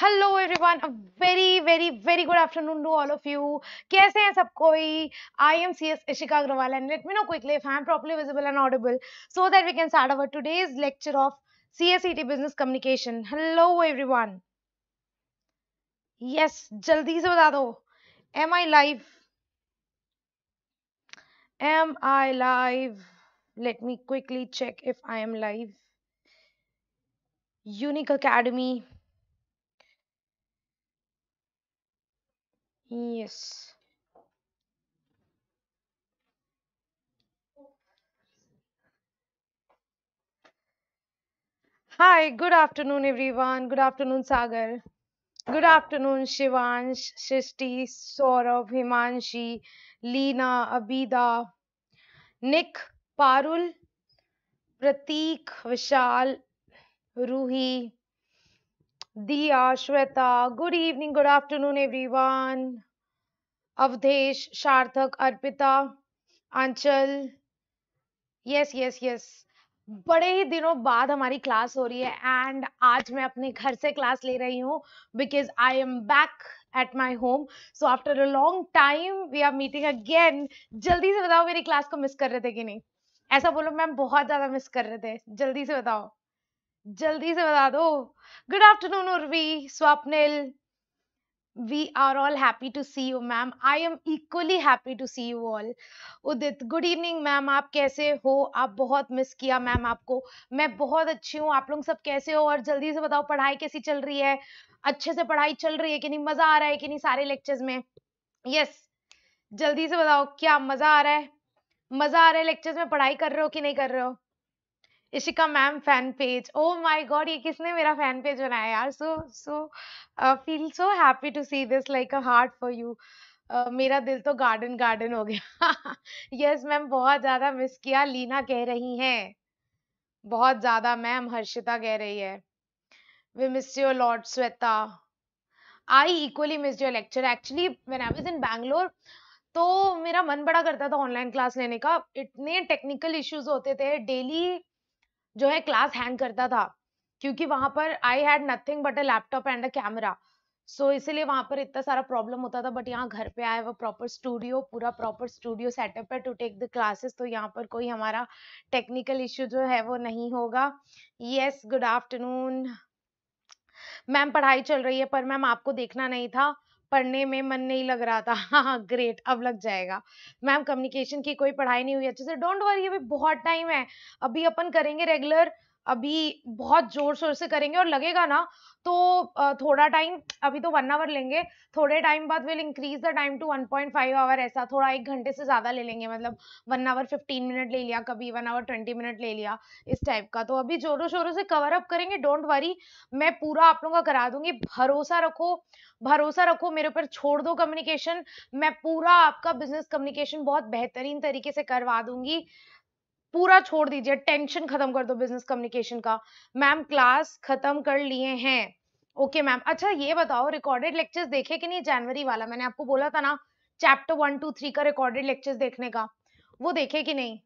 Hello everyone a very very very good afternoon to all of you कैसे हैं सब कोई I am C S Ishika Agarwal and let me know quickly if I am properly visible and audible so that we can start our today's lecture of C S E T business communication hello everyone yes जल्दी से बता दो am I live am I live let me quickly check if I am live unique academy Yes. Hi, good afternoon, everyone. Good afternoon, Sagar. Good afternoon, Shivansh, Shristi, Saurabh, Himanshi, Lina, Abida, Nick, Parul, Pratik, Vishal, Ruhi, Diya, Shweta, good evening, good afternoon, everyone. Avdesh, Sharthak, Arpita, Anchal. Yes, yes, yes. बड़े ही दिनों बाद हमारी class हो रही है and आज मैं अपने घर से क्लास ले रही हूँ because I am back at my home so after a long time we are meeting again जल्दी से बताओ मेरी क्लास को मिस कर रहे थे कि नहीं ऐसा बोलो मैम बहुत ज़्यादा मिस कर रहे थे जल्दी से बताओ जल्दी से बता दो good afternoon Urvi Swapnil we are all happy to see you ma'am I am equally happy to see you all Udit good evening ma'am आप कैसे हो आप बहुत मिस किया मैम आपको मैं बहुत अच्छी हूँ आप लोग सब कैसे हो और जल्दी से बताओ पढ़ाई कैसी चल रही है अच्छे से पढ़ाई चल रही है कि नहीं मजा आ रहा है कि नहीं सारे लेक्चर्स में यस yes. जल्दी से बताओ क्या मजा आ रहा है मजा आ रहा है लेक्चर्स में पढ़ाई कर रहे हो कि नहीं कर रहे हो Ishika ma'am fan page oh my God ये किसने मेरा फैन पेज बनाया यार so so feel so happy to see this like a heart for you मेरा दिल तो गार्डन गार्डन हो गया यस मैम बहुत ज़्यादा मिस किया लीना कह रही हैं बहुत ज़्यादा मैम हर्षिता कह रही है we miss your lord Shweta I equally miss your lecture actually when I was in Bangalore तो मेरा मन बड़ा करता था ऑनलाइन क्लास लेने का इतने टेक्निकल इश्यूज होते थे डेली जो है क्लास हैंग करता था क्योंकि वहां पर I had nothing but a laptop and a camera so इसीलिए वहां पर इतना सारा प्रॉब्लम होता था बट यहाँ घर पे आए वो प्रॉपर स्टूडियो पूरा प्रॉपर स्टूडियो सेटअप है टू टेक द क्लासेस तो यहाँ पर कोई हमारा टेक्निकल इश्यू जो है वो नहीं होगा यस गुड आफ्टरनून मैम पढ़ाई चल रही है पर मैम आपको देखना नहीं था पढ़ने में मन नहीं लग रहा था हाँ हाँ ग्रेट अब लग जाएगा मैम कम्युनिकेशन की कोई पढ़ाई नहीं हुई अच्छे से डोंट वरी अभी बहुत टाइम है अभी अपन करेंगे रेगुलर अभी बहुत जोर शोर से करेंगे और लगेगा ना तो थोड़ा टाइम अभी तो वन आवर लेंगे थोड़े टाइम बाद will increase the time to one point five hour ऐसा थोड़ा एक घंटे से ज़्यादा ले लेंगे मतलब वन आवर फिफ्टीन मिनट ले लिया कभी वन आवर ट्वेंटी मिनट ले लिया इस टाइप का तो अभी जोरों शोरों से कवर अप करेंगे डोंट वरी मैं पूरा आप लोगों का करा दूंगी भरोसा रखो भरोसा रखो मेरे ऊपर छोड़ दो कम्युनिकेशन मैं पूरा आपका बिजनेस कम्युनिकेशन बहुत बेहतरीन तरीके से करवा दूंगी पूरा छोड़ दीजिए टेंशन खत्म कर दो बिजनेस कम्युनिकेशन का मैम क्लास खत्म कर लिए हैं ओके मैम अच्छा ये बताओ रिकॉर्डेड लेक्चर्स देखे कि नहीं जनवरी वाला मैंने आपको बोला था ना चैप्टर वन टू थ्री का रिकॉर्डेड लेक्चर्स देखने का वो देखे कि नहीं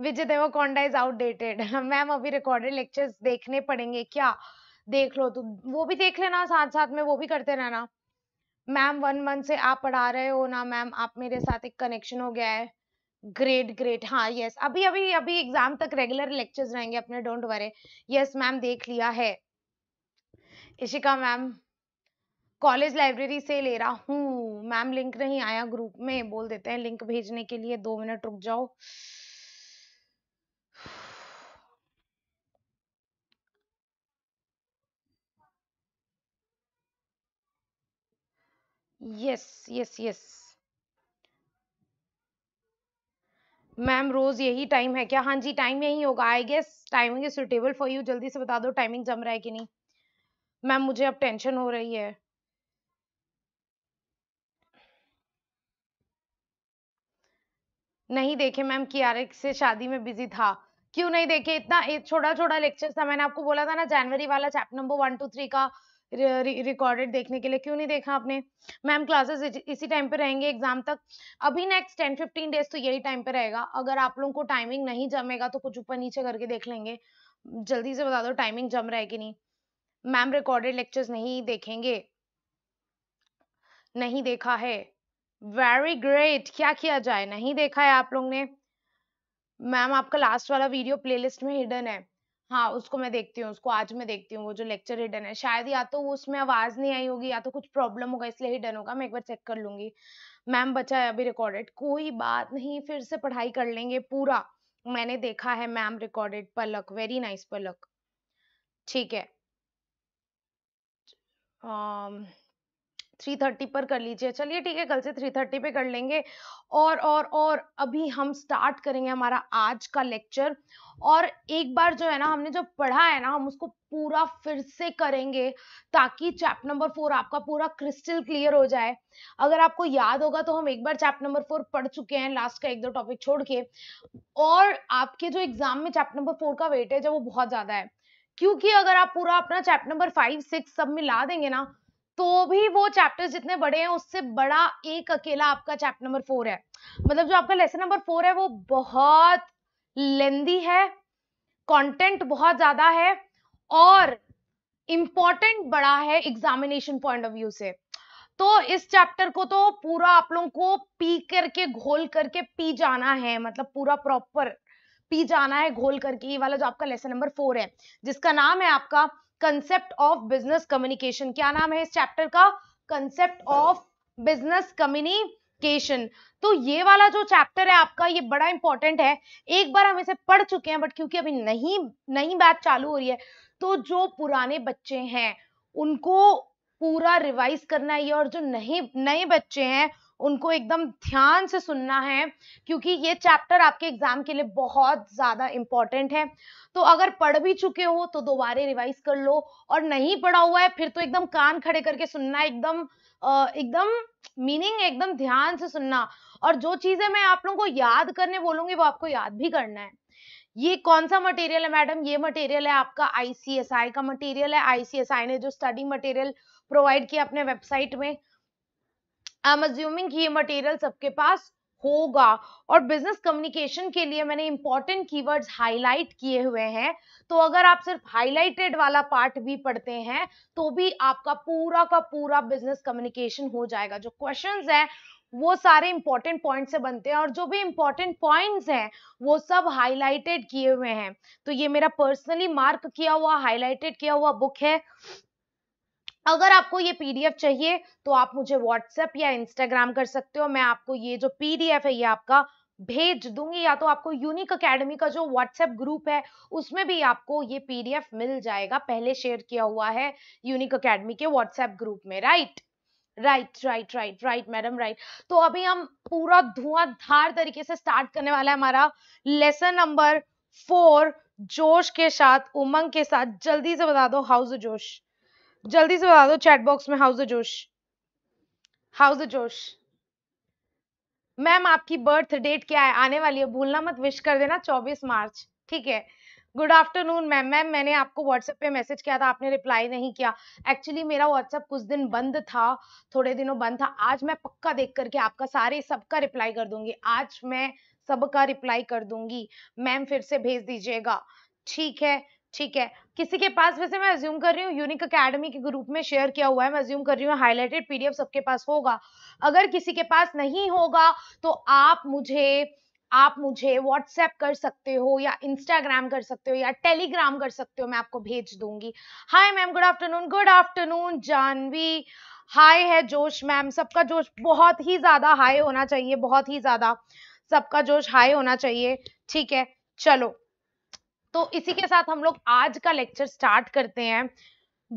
Vijay Konda is outdated ma'am अभी रिकॉर्डेड लेक्चर्स देखने पड़ेंगे क्या देख लो तुम वो भी देख लेना साथ साथ में वो भी करते रहना मैम वन मंथ से आप पढ़ा रहे हो ना मैम आप मेरे साथ एक कनेक्शन हो गया है ग्रेट ग्रेट हाँ यस अभी अभी अभी एग्जाम तक रेगुलर लेक्चर्स रहेंगे अपने डोंट वरे यस मैम देख लिया है इशिका मैम कॉलेज लाइब्रेरी से ले रहा हूँ मैम लिंक नहीं आया ग्रुप में बोल देते हैं लिंक भेजने के लिए दो मिनट रुक जाओ यस यस यस मैम रोज यही टाइम है क्या हाँ जी टाइम यही होगा I guess timing is suitable for you जल्दी से बता दो टाइमिंग जम रहा है कि नहीं मैम मुझे अब टेंशन हो रही है नहीं देखे मैम कियारिक से शादी में बिजी था क्यों नहीं देखे इतना छोटा छोटा लेक्चर था मैंने आपको बोला था ना जनवरी वाला chapter number one two three का रिकॉर्डेड देखने के लिए क्यों नहीं देखा आपने मैम क्लासेस इसी टाइम पे रहेंगे एग्जाम तक अभी नेक्स्ट टेन फिफ्टीन डेज तो यही टाइम पे रहेगा अगर आप लोगों को टाइमिंग नहीं जमेगा तो कुछ ऊपर नीचे करके देख लेंगे जल्दी से बता दो टाइमिंग जम रहा है कि नहीं मैम रिकॉर्डेड लेक्चर्स नहीं देखेंगे नहीं देखा है वेरी ग्रेट क्या किया जाए नहीं देखा है आप लोग ने मैम आपका लास्ट वाला वीडियो प्लेलिस्ट में हिडन है हाँ उसको मैं देखती हूँ उसको आज मैं देखती हूँ वो जो लेक्चर हिडन है शायद या तो उसमें आवाज़ नहीं आई होगी या तो कुछ प्रॉब्लम होगा इसलिए हिडन होगा मैं एक बार चेक कर लूंगी मैम बचा है अभी रिकॉर्डेड कोई बात नहीं फिर से पढ़ाई कर लेंगे पूरा मैंने देखा है ma'am recorded Palak very nice Palak ठीक है थ्री थर्टी पर कर लीजिए चलिए ठीक है कल से थ्री थर्टी पे कर लेंगे और और और अभी हम स्टार्ट करेंगे हमारा आज का लेक्चर और एक बार जो है ना हमने जो पढ़ा है ना हम उसको पूरा फिर से करेंगे ताकि चैप्टर नंबर फोर आपका पूरा क्रिस्टल क्लियर हो जाए अगर आपको याद होगा तो हम एक बार चैप्टर नंबर फोर पढ़ चुके हैं लास्ट का एक दो टॉपिक छोड़ के और आपके जो एग्जाम में चैप्टर नंबर फोर का वेटेज है वो बहुत ज्यादा है क्योंकि अगर आप पूरा अपना चैप्टर नंबर फाइव सिक्स सब मिला देंगे ना तो भी वो चैप्टर्स जितने बड़े हैं उससे बड़ा एक अकेला आपका चैप्टर नंबर फोर है मतलब जो आपका लेसन नंबर फोर है वो बहुत लेंदी है कंटेंट बहुत ज्यादा है और इम्पॉर्टेंट बड़ा है एग्जामिनेशन पॉइंट ऑफ व्यू से तो इस चैप्टर को तो पूरा आप लोगों को पी करके घोल करके पी जाना है मतलब पूरा प्रॉपर पी जाना है घोल करके ये वाला जो आपका लेसन नंबर फोर है जिसका नाम है आपका कंसेप्ट ऑफ बिजनेस कम्युनिकेशन क्या नाम है इस चैप्टर का कंसेप्ट ऑफ बिजनेस कम्युनिकेशन तो ये वाला जो चैप्टर है आपका ये बड़ा इंपॉर्टेंट है एक बार हम इसे पढ़ चुके हैं बट क्योंकि अभी नहीं नई बात चालू हो रही है तो जो पुराने बच्चे हैं उनको पूरा रिवाइज करना है और जो नहीं नए बच्चे हैं उनको एकदम ध्यान से सुनना है क्योंकि ये चैप्टर आपके एग्जाम के लिए बहुत ज़्यादा इंपॉर्टेंट है तो अगर पढ़ भी चुके हो तो दोबारा रिवाइज कर लो और नहीं पढ़ा हुआ है फिर तो एकदम कान खड़े करके सुनना एकदम एकदम मीनिंग एकदम ध्यान से सुनना और जो चीज़ें मैं आप लोगों को याद करने बोलूंगी वो आपको याद भी करना है ये कौन सा मटेरियल है मैडम ये मटेरियल है आपका आईसीएसआई का मटेरियल है आईसीएसआई ने जो स्टडी मटेरियल प्रोवाइड किया अपने वेबसाइट में आई एम अज्यूमिंग ये मटेरियल सबके पास होगा और बिजनेस कम्युनिकेशन के लिए मैंने इंपॉर्टेंट कीवर्ड्स हाईलाइट किए हुए हैं तो अगर आप सिर्फ हाईलाइटेड वाला पार्ट भी पढ़ते हैं तो भी आपका पूरा का पूरा बिजनेस कम्युनिकेशन हो जाएगा जो क्वेश्चंस है वो सारे इंपॉर्टेंट पॉइंट से बनते हैं और जो भी इंपॉर्टेंट पॉइंट्स हैं वो सब हाईलाइटेड किए हुए हैं तो ये मेरा पर्सनली मार्क किया हुआ हाईलाइटेड किया हुआ बुक है अगर आपको ये पीडीएफ चाहिए तो आप मुझे व्हाट्सएप या इंस्टाग्राम कर सकते हो मैं आपको ये जो पीडीएफ है ये आपका भेज दूंगी या तो आपको यूनिक अकेडमी का जो व्हाट्सएप ग्रुप है उसमें भी आपको ये पीडीएफ मिल जाएगा पहले शेयर किया हुआ है यूनिक अकेडमी के व्हाट्सएप ग्रुप में right right right right right madam right तो अभी हम पूरा धुआंधार तरीके से स्टार्ट करने वाला है हमारा लेसन नंबर फोर जोश के साथ उमंग के साथ जल्दी से बता दो हाउस जोश जल्दी से बता दो चैट बॉक्स में how's josh how's josh ma'am आपकी बर्थ डेट क्या है आने वाली है भूलना मत विश कर देना 24 मार्च ठीक है गुड आफ्टरनून मैम मैम मैंने आपको व्हाट्सएप पे मैसेज किया था आपने रिप्लाई नहीं किया एक्चुअली मेरा व्हाट्सएप कुछ दिन बंद था थोड़े दिनों बंद था आज मैं पक्का देख करके आपका सारे सबका रिप्लाई कर दूंगी आज मैं सबका रिप्लाई कर दूंगी मैम फिर से भेज दीजिएगा ठीक है ठीक है किसी के पास वैसे मैं अज्यूम कर रही हूँ यूनिक अकेडमी के ग्रुप में शेयर किया हुआ है मैं अज्यूम कर रही हूँ हाईलाइटेड पीडीएफ सबके पास होगा अगर किसी के पास नहीं होगा तो आप मुझे आप मुझे व्हाट्सएप कर सकते हो या इंस्टाग्राम कर सकते हो या टेलीग्राम कर सकते हो मैं आपको भेज दूंगी hi ma'am good afternoon good afternoon Janhvi high है जोश मैम सबका जोश बहुत ही ज़्यादा हाई होना चाहिए बहुत ही ज़्यादा सबका जोश हाई होना चाहिए ठीक है चलो तो इसी के साथ हम लोग आज का लेक्चर स्टार्ट करते हैं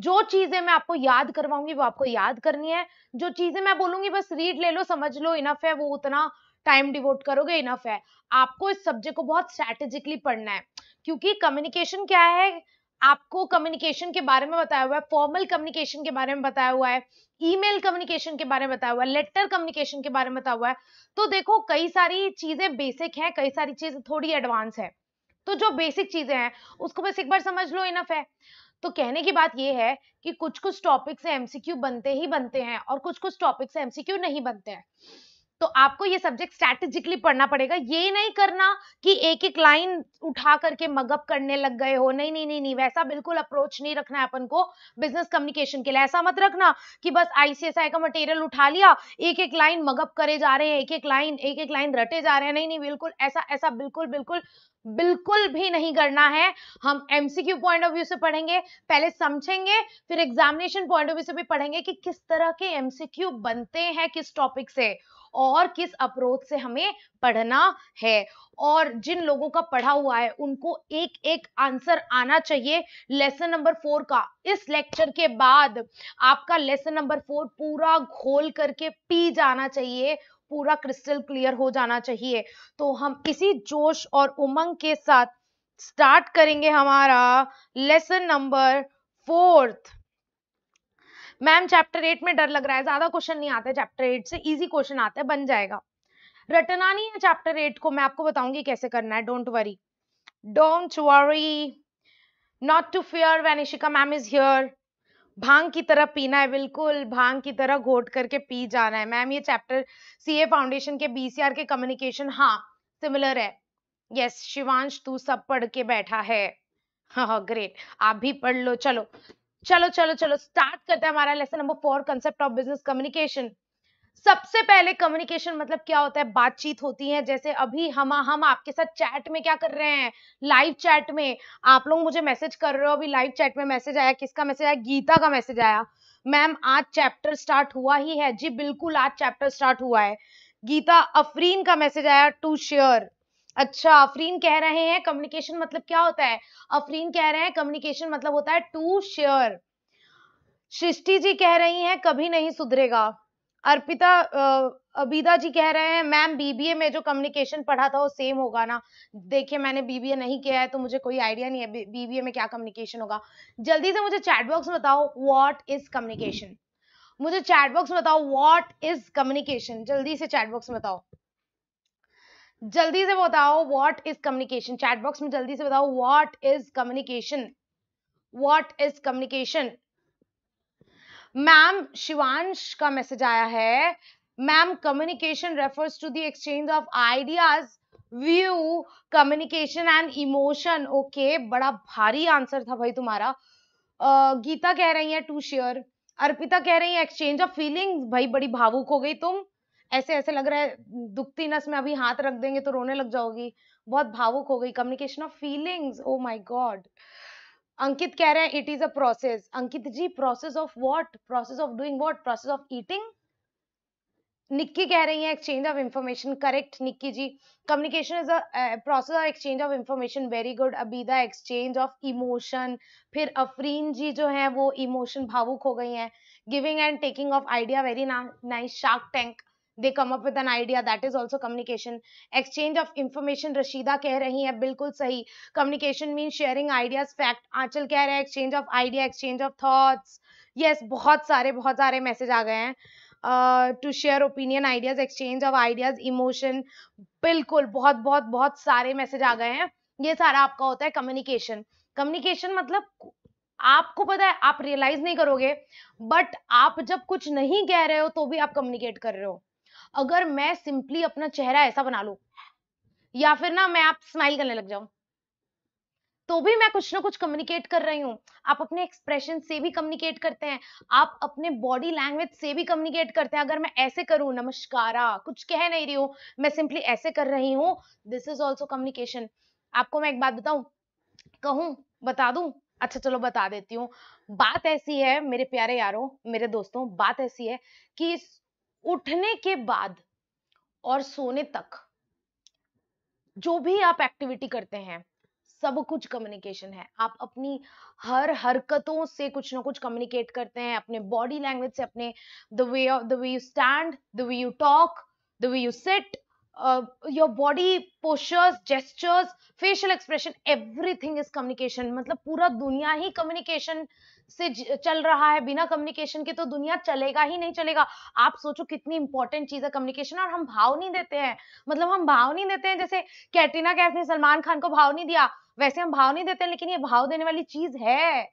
जो चीजें मैं आपको याद करवाऊंगी वो आपको याद करनी है जो चीजें मैं बोलूंगी बस रीड ले लो समझ लो इनफ है वो उतना टाइम डिवोट करोगे इनफ है आपको इस सब्जेक्ट को बहुत स्ट्रैटेजिकली पढ़ना है क्योंकि कम्युनिकेशन क्या है आपको कम्युनिकेशन के बारे में बताया हुआ है फॉर्मल कम्युनिकेशन के बारे में बताया हुआ है ईमेल कम्युनिकेशन के बारे में बताया हुआ है लेटर कम्युनिकेशन के बारे में बताया हुआ है तो देखो कई सारी चीजें बेसिक हैं कई सारी चीजें थोड़ी एडवांस है तो जो बेसिक चीज़ें हैं उसको बस एक बार समझ लो इनफ है तो कहने की बात यह है कि कुछ कुछ टॉपिक से एमसीक्यू बनते ही बनते हैं और कुछ कुछ टॉपिक से एमसीक्यू नहीं बनते हैं तो आपको ये सब्जेक्ट स्ट्रेटेजिकली पढ़ना पड़ेगा ये नहीं करना कि एक एक लाइन उठा करके मगअप करने लग गए हो नहीं नहीं नहीं नहीं वैसा बिल्कुल अप्रोच नहीं रखना है अपन को बिजनेस कम्युनिकेशन के लिए ऐसा मत रखना कि बस आईसीएसआई का मटेरियल उठा लिया एक एक लाइन मगअप करे जा रहे हैं एक एक लाइन एक एक लाइन रटे जा रहे हैं नहीं नहीं बिल्कुल ऐसा ऐसा बिल्कुल बिल्कुल बिल्कुल भी नहीं करना है हम एमसीक्यू पॉइंट ऑफ व्यू से पढ़ेंगे पहले समझेंगे फिर एग्जामिनेशन पॉइंट ऑफ व्यू से भी पढ़ेंगे कि किस तरह के एमसीक्यू बनते हैं किस टॉपिक से और किस अप्रोच से हमें पढ़ना है और जिन लोगों का पढ़ा हुआ है उनको एक एक आंसर आना चाहिए लेसन नंबर फोर का इस लेक्चर के बाद आपका लेसन नंबर फोर पूरा घोल करके पी जाना चाहिए पूरा क्रिस्टल क्लियर हो जाना चाहिए तो हम इसी जोश और उमंग के साथ स्टार्ट करेंगे हमारा lesson number fourth ma'am chapter eight में डर लग रहा है ज्यादा क्वेश्चन नहीं आते चैप्टर एट से इजी क्वेश्चन आते हैं बन जाएगा रटना नहीं है चैप्टर एट को मैं आपको बताऊंगी कैसे करना है don't worry don't worry not to fear Vanishika ma'am is here भांग की तरह पीना है बिल्कुल भांग की तरह घोट करके पी जाना है मैम ये चैप्टर सीए फाउंडेशन के बीसीआर के कम्युनिकेशन हाँ सिमिलर है यस शिवांश तू सब पढ़ के बैठा है हाँ ग्रेट हाँ, आप भी पढ़ लो चलो चलो चलो चलो स्टार्ट करते हैं हमारा lesson number four concept of business communication सबसे पहले कम्युनिकेशन मतलब क्या होता है बातचीत होती है जैसे अभी हम हम आपके साथ चैट में क्या कर रहे हैं लाइव चैट में आप लोग मुझे मैसेज कर रहे हो अभी लाइव चैट में मैसेज आया किसका मैसेज आया गीता का मैसेज आया मैम आज चैप्टर स्टार्ट हुआ ही है जी बिल्कुल आज चैप्टर स्टार्ट हुआ है गीता अफरीन का मैसेज आया टू शेयर अच्छा अफरीन कह रहे हैं कम्युनिकेशन मतलब क्या होता है अफरीन कह रहे हैं कम्युनिकेशन मतलब होता है टू शेयर सृष्टि जी कह रही हैं कभी नहीं सुधरेगा अर्पिता अबीदा जी कह रहे हैं मैम बीबीए में जो कम्युनिकेशन पढ़ा था वो सेम होगा ना देखिए मैंने बीबीए नहीं किया है तो मुझे कोई आइडिया नहीं है बीबीए में क्या कम्युनिकेशन होगा जल्दी से मुझे चैट बॉक्स में बताओ व्हाट इज कम्युनिकेशन मुझे चैट बॉक्स में बताओ व्हाट इज कम्युनिकेशन जल्दी से चैट बॉक्स में बताओ जल्दी से बताओ what is communication chat box में जल्दी से बताओ what is communication what is communication ma'am Shivansh का मैसेज आया है ma'am communication refers to the exchange of ideas view communication and emotion okay बड़ा भारी आंसर था भाई तुम्हारा uh, गीता कह रही है टू शेयर अर्पिता कह रही है एक्सचेंज ऑफ फीलिंग भाई बड़ी भावुक हो गई तुम ऐसे ऐसे लग रहा है दुखती नस में अभी हाथ रख देंगे तो रोने लग जाओगी बहुत भावुक हो गई communication of feelings oh my god Ankit कह रहे हैं it is a process Ankit ji process of what process of doing what process of eating Nikki कह रही है exchange of information correct Nikki ji communication is a process of exchange of information very good Abida exchange of emotion फिर अफरीन जी जो है वो emotion भावुक हो गई हैं giving and taking of idea very nice shark tank they come up with an idea that is also communication exchange of information Rashida कह रही है बिल्कुल सही communication mean sharing ideas fact Aanchal कह रहे हैं exchange of idea exchange of thoughts yes बहुत सारे बहुत सारे मैसेज आ गए हैं to share opinion ideas exchange of ideas emotion बिल्कुल बहुत बहुत बहुत सारे मैसेज आ गए हैं ये सारा आपका होता है कम्युनिकेशन कम्युनिकेशन मतलब आपको पता है आप रियलाइज नहीं करोगे बट आप जब कुछ नहीं कह रहे हो तो भी आप कम्युनिकेट कर रहे हो अगर मैं सिंपली अपना चेहरा ऐसा बना लू या फिर ना मैं आप स्माइल करने लग जाऊं तो भी मैं कुछ ना कुछ कम्युनिकेट कर रही हूँ आप अपने एक्सप्रेशन से भी कम्युनिकेट करते हैं आप अपने बॉडी लैंग्वेज से भी कम्युनिकेट करते हैं अगर मैं ऐसे करूँ नमस्कारा कुछ कह नहीं रही हूँ मैं सिंपली ऐसे कर रही हूँ दिस इज ऑल्सो कम्युनिकेशन आपको मैं एक बात बताऊ कहूँ बता दू अच्छा चलो बता देती हूँ बात ऐसी है मेरे प्यारे यारों मेरे दोस्तों बात ऐसी है कि उठने के बाद और सोने तक जो भी आप एक्टिविटी करते हैं सब कुछ कम्युनिकेशन है आप अपनी हर हरकतों से कुछ ना कुछ कम्युनिकेट करते हैं अपने बॉडी लैंग्वेज से अपने the way of the way you stand the way you talk the way you sit uh, your body postures gestures facial expression everything is communication मतलब पूरा दुनिया ही communication से चल रहा है बिना कम्युनिकेशन के तो दुनिया चलेगा ही नहीं चलेगा आप सोचो कितनी इंपॉर्टेंट चीज है कम्युनिकेशन और हम भाव नहीं देते हैं मतलब हम भाव नहीं देते हैं जैसे कैटरीना कैफ ने सलमान खान को भाव नहीं दिया वैसे हम भाव नहीं देते हैं लेकिन ये भाव देने वाली चीज है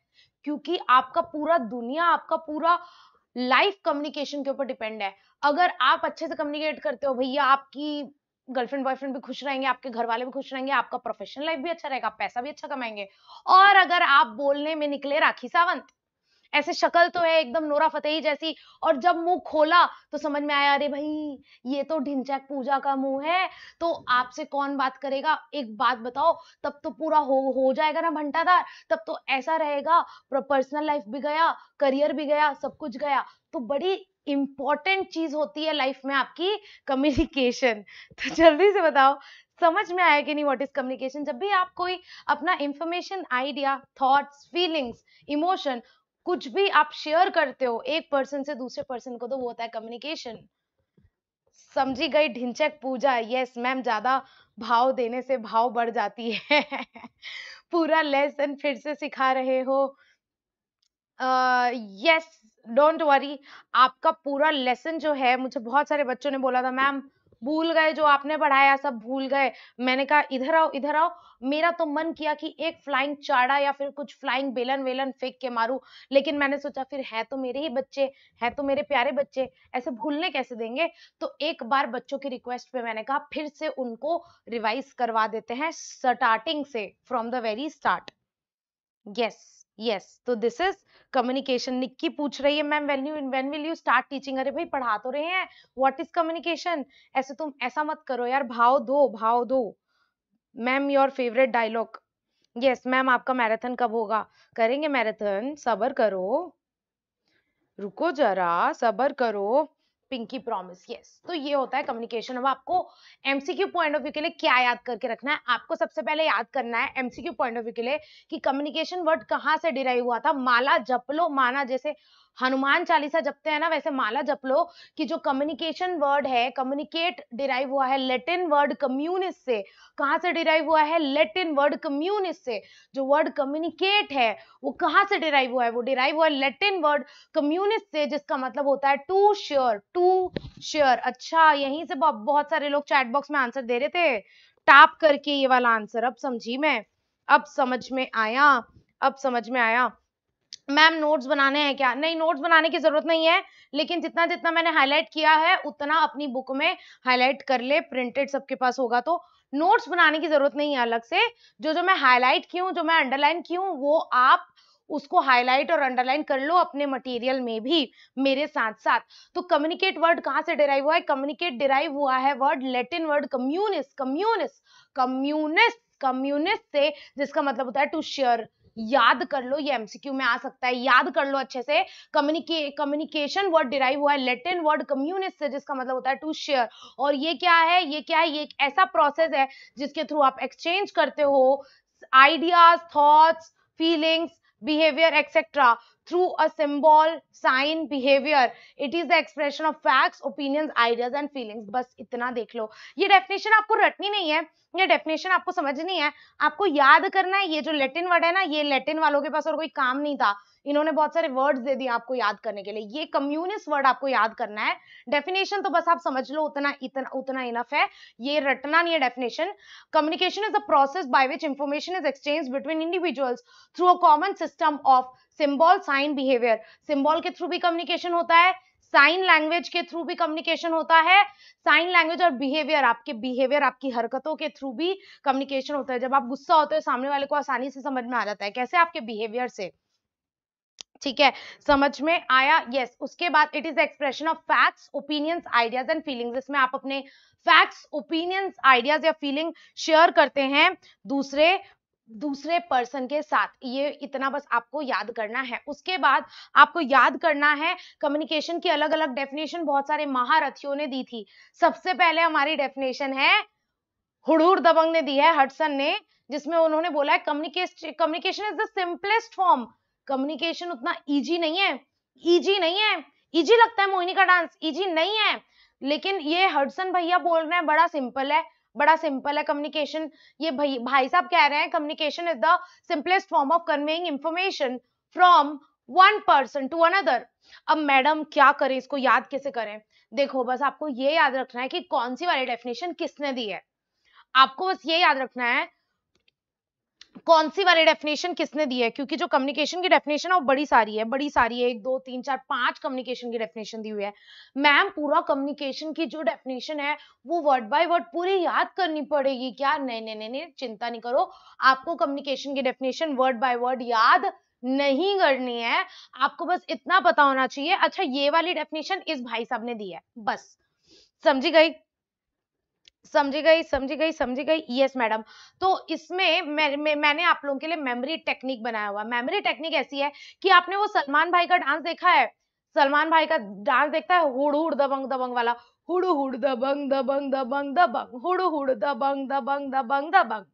क्योंकि आपका पूरा दुनिया आपका पूरा लाइफ कम्युनिकेशन के ऊपर डिपेंड है अगर आप अच्छे से कम्युनिकेट करते हो भैया आपकी गर्लफ्रेंड बॉयफ्रेंड भी खुश रहेंगे आपके घर वाले भी खुश रहेंगे आपका प्रोफेशनल लाइफ भी अच्छा रहेगा पैसा भी अच्छा कमाएंगे और अगर आप बोलने में निकले राखी सावंत ऐसे शक्ल तो है एकदम नोरा फतेही जैसी और जब मुंह खोला तो समझ में आया अरे भाई ये तो ढिंचैक पूजा का मुंह है तो आपसे कौन बात करेगा एक बात बताओ तब तो पूरा हो हो जाएगा ना भंटाधार तब तो ऐसा रहेगा पर्सनल लाइफ भी गया करियर भी गया सब कुछ गया तो बड़ी इंपॉर्टेंट चीज होती है लाइफ में आपकी कम्युनिकेशन तो जल्दी से बताओ समझ में आया कि नहीं व्हाट इज कम्युनिकेशन जब भी आप कोई अपना information idea thoughts feelings emotion कुछ भी आप शेयर करते हो एक पर्सन से दूसरे पर्सन को तो वो होता है कम्युनिकेशन समझी गई ढिंचक पूजा यस मैम ज्यादा भाव देने से भाव बढ़ जाती है पूरा लेसन फिर से सिखा रहे हो यस डोंट वरी आपका पूरा लेसन जो है मुझे बहुत सारे बच्चों ने बोला था मैम भूल गए जो आपने पढ़ाया सब भूल गए मैंने कहा इधर आओ इधर आओ मेरा तो मन किया कि एक फ्लाइंग चाड़ा या फिर कुछ फ्लाइंग बेलन वेलन फेंक के मारू लेकिन मैंने सोचा फिर है तो मेरे ही बच्चे है तो मेरे प्यारे बच्चे ऐसे भूलने कैसे देंगे तो एक बार बच्चों की रिक्वेस्ट पे मैंने कहा फिर से उनको रिवाइज करवा देते हैं स्टार्टिंग से from the very start yes yes तो दिस इज कम्युनिकेशन निक्की पूछ रही है ma'am when you when will you start teaching अरे भाई पढ़ा तो रहे हैं व्हाट इज कम्युनिकेशन ऐसे तुम ऐसा मत करो यार भाव दो भाव दो ma'am your favourite dialogue yes ma'am आपका मैराथन कब होगा करेंगे मैराथन सबर करो रुको जरा सबर करो पिंकी प्रॉमिस यस तो ये होता है कम्युनिकेशन अब आपको एमसीक्यू पॉइंट ऑफ व्यू के लिए क्या याद करके रखना है आपको सबसे पहले याद करना है एमसीक्यू पॉइंट ऑफ व्यू के लिए कि कम्युनिकेशन वर्ड कहाँ से डिराइव हुआ था माला जपलो माना जैसे हनुमान चालीसा जपते हैं ना वैसे माला जप लो कि जो कम्युनिकेशन वर्ड है कम्युनिकेट डिराइव हुआ है लेटिन वर्ड कम्युनिस से कहाँ से डिराइव हुआ है लेटिन वर्ड कम्युनिस से जो वर्ड कम्युनिकेट है वो कहाँ से डिराइव हुआ है वो डिराइव हुआ है लेटिन वर्ड कम्युनिस से जिसका मतलब होता है to sure to to share अच्छा यहीं से बहुत सारे लोग चैट बॉक्स में आंसर दे रहे थे टैप करके ये वाला आंसर अब समझी मैं अब समझ में आया अब समझ में आया मैम नोट्स बनाने हैं क्या नहीं नोट्स बनाने की जरूरत नहीं है लेकिन जितना जितना मैंने हाईलाइट किया है उतना अपनी बुक में हाईलाइट कर ले प्रिंटेड सबके पास होगा तो नोट्स बनाने की जरूरत नहीं है अलग से जो जो मैं हाईलाइट की हूँ जो मैं अंडरलाइन की हूँ वो आप उसको हाईलाइट और अंडरलाइन कर लो अपने मटेरियल में भी मेरे साथ साथ तो कम्युनिकेट वर्ड कहाँ से डिराइव हुआ है कम्युनिकेट डिराइव हुआ है word Latin word communist communist communist communist से जिसका मतलब होता है टू शेयर याद कर लो ये एमसीक्यू में आ सकता है याद कर लो अच्छे से कम्युनिके कम्युनिकेशन वर्ड डिराइव हुआ है लेटिन वर्ड कम्युनिस्ट से जिसका मतलब होता है टू शेयर और ये क्या है ये क्या है ये एक ऐसा प्रोसेस है जिसके थ्रू आप एक्सचेंज करते हो ideas thoughts feelings behavior etc through a symbol sign behavior it is the expression of facts opinions ideas and feelings बस इतना देख लो ये definition आपको रटनी नहीं है ये डेफिनेशन आपको समझनी है आपको याद करना है ये जो लेटिन वर्ड है ना ये लेटिन वालों के पास और कोई काम नहीं था इन्होंने बहुत सारे वर्ड्स दे दिए आपको याद करने के लिए ये कम्युनिस्ट वर्ड आपको याद करना है डेफिनेशन तो बस आप समझ लो उतना इतना उतना इनफ है ये रटना नहीं है definition communication is a process by which information is exchange between individuals through a common system of symbol sign behaviour symbol के थ्रू भी कम्युनिकेशन होता है साइन लैंग्वेज के थ्रू भी कम्युनिकेशन होता है साइन लैंग्वेज और बिहेवियर आपके बिहेवियर आपकी हरकतों के थ्रू भी कम्युनिकेशन होता है जब आप गुस्सा होते हो सामने वाले को आसानी से समझ में आ जाता है कैसे आपके बिहेवियर से ठीक है समझ में आया यस yes. उसके बाद it is expression of facts opinions ideas and feelings इसमें आप अपने फैक्ट्स ओपिनियंस आइडियाज या फीलिंग शेयर करते हैं दूसरे दूसरे पर्सन के साथ ये इतना बस आपको याद करना है उसके बाद आपको याद करना है कम्युनिकेशन की अलग अलग डेफिनेशन बहुत सारे महारथियों ने दी थी सबसे पहले हमारी डेफिनेशन है हुड़हुड़ दबंग ने दी है हटसन ने जिसमें उन्होंने बोला है communication communication is the simplest form communication उतना इजी नहीं है इजी नहीं है इजी लगता है मोहिनी का डांस इजी नहीं है लेकिन ये हडसन भैया बोल रहे हैं बड़ा सिंपल है बड़ा सिंपल है कम्युनिकेशन ये भाई भाई साहब कह रहे हैं communication is the simplest form of conveying information from one person to another अब मैडम क्या करें इसको याद कैसे करें देखो बस आपको ये याद रखना है कि कौन सी वाली डेफिनेशन किसने दी है आपको बस ये याद रखना है कौन सी वाली डेफिनेशन किसने दी है क्योंकि जो कम्युनिकेशन की डेफिनेशन है वो बड़ी सारी है बड़ी सारी है एक दो तीन चार पांच कम्युनिकेशन की डेफिनेशन दी हुई है मैम पूरा कम्युनिकेशन की जो डेफिनेशन है वो वर्ड बाय वर्ड पूरी याद करनी पड़ेगी क्या नहीं नहीं नहीं नहीं चिंता नहीं करो आपको कम्युनिकेशन की डेफिनेशन वर्ड बाय वर्ड याद नहीं करनी है आपको बस इतना पता होना चाहिए अच्छा ये वाली डेफिनेशन इस भाई साहब ने दी है बस समझी गई समझी गई समझी गई समझी गई यस मैडम तो इसमें मैं, मैं, मैंने आप लोगों के लिए मेमोरी टेक्निक बनाया हुआ मेमोरी टेक्निक ऐसी है कि आपने वो सलमान भाई का डांस देखा है सलमान भाई का डांस देखता है हुड़ हुड़ दबंग दबंग वाला हुड़ हुड़ दबंग दबंग दबंग दबंग हुड़ हुड़ दबंग दबंग दबंग दबंग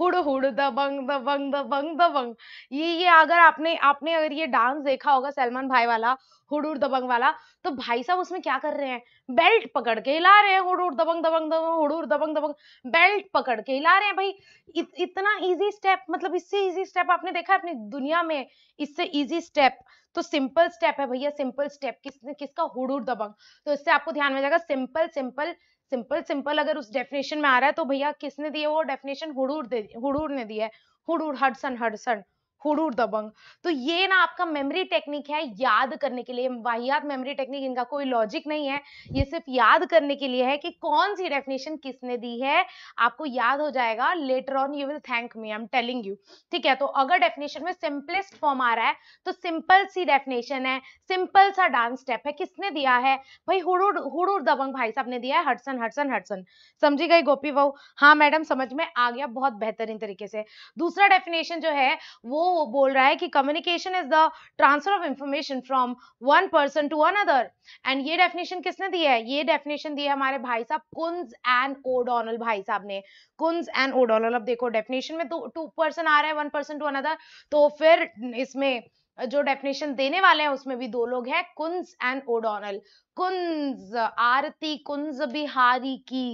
हुड़ हुड़ दबंग दबंग दबंग दबंग ये ये अगर आपने आपने अगर ये डांस देखा होगा सलमान भाई वाला हुड़ हुड़ दबंग वाला तो भाई साहब उसमें क्या कर रहे हैं बेल्ट पकड़ के हिला रहे हैं हुड़ हुड़ दबंग दबंग दबंग हुड़ हुड़ दबंग दबंग बेल्ट पकड़ के हिला रहे हैं भाई इत, इतना इजी स्टेप मतलब इससे इजी स्टेप आपने देखा है अपनी दुनिया में इससे इजी स्टेप तो सिंपल स्टेप है भैया सिंपल स्टेप किस किसका हुड़ हुड़ दबंग तो इससे आपको ध्यान में जाएगा सिंपल सिंपल सिंपल सिंपल अगर उस डेफिनेशन में आ रहा है तो भैया किसने दिए वो डेफिनेशन हुडूर दे हुडूर ने दिया है हुडूर हडसन हडसन कुड़ूर दबंग तो ये ना आपका मेमोरी टेक्निक है याद करने के लिए वाहियात मेमोरी टेक्निक इनका कोई लॉजिक नहीं है ये सिर्फ याद करने के लिए है कि कौन सी डेफिनेशन किसने दी है आपको याद हो जाएगा later on you will thank me I am telling you ठीक है तो अगर डेफिनेशन में सिंपलेस्ट फॉर्म आ रहा है तो सिंपल सी डेफिनेशन है सिंपल सा डांस स्टेप है किसने दिया है भाई हुड़ूर हुड़ूर दबंग भाई साहब ने दिया है हटसन हटसन हटसन समझी गई गोपी बहू हाँ मैडम समझ में आ गया बहुत बेहतरीन तरीके से दूसरा डेफिनेशन जो है वो बोल रहा है कि communication is the transfer of information from one person to another and ये डेफिनेशन किसने दी है ये डेफिनेशन दी है हमारे भाई साहब कुंज एंड ओडोनल भाई साहब ने कुंज एंड ओडोनल अब देखो डेफिनेशन में टू तो पर्सन आ रहा है वन पर्सन टू अनदर तो फिर इसमें जो डेफिनेशन देने वाले हैं उसमें भी दो लोग हैं कुंज एंड ओडोनल कुंज आरती कुंज बिहारी की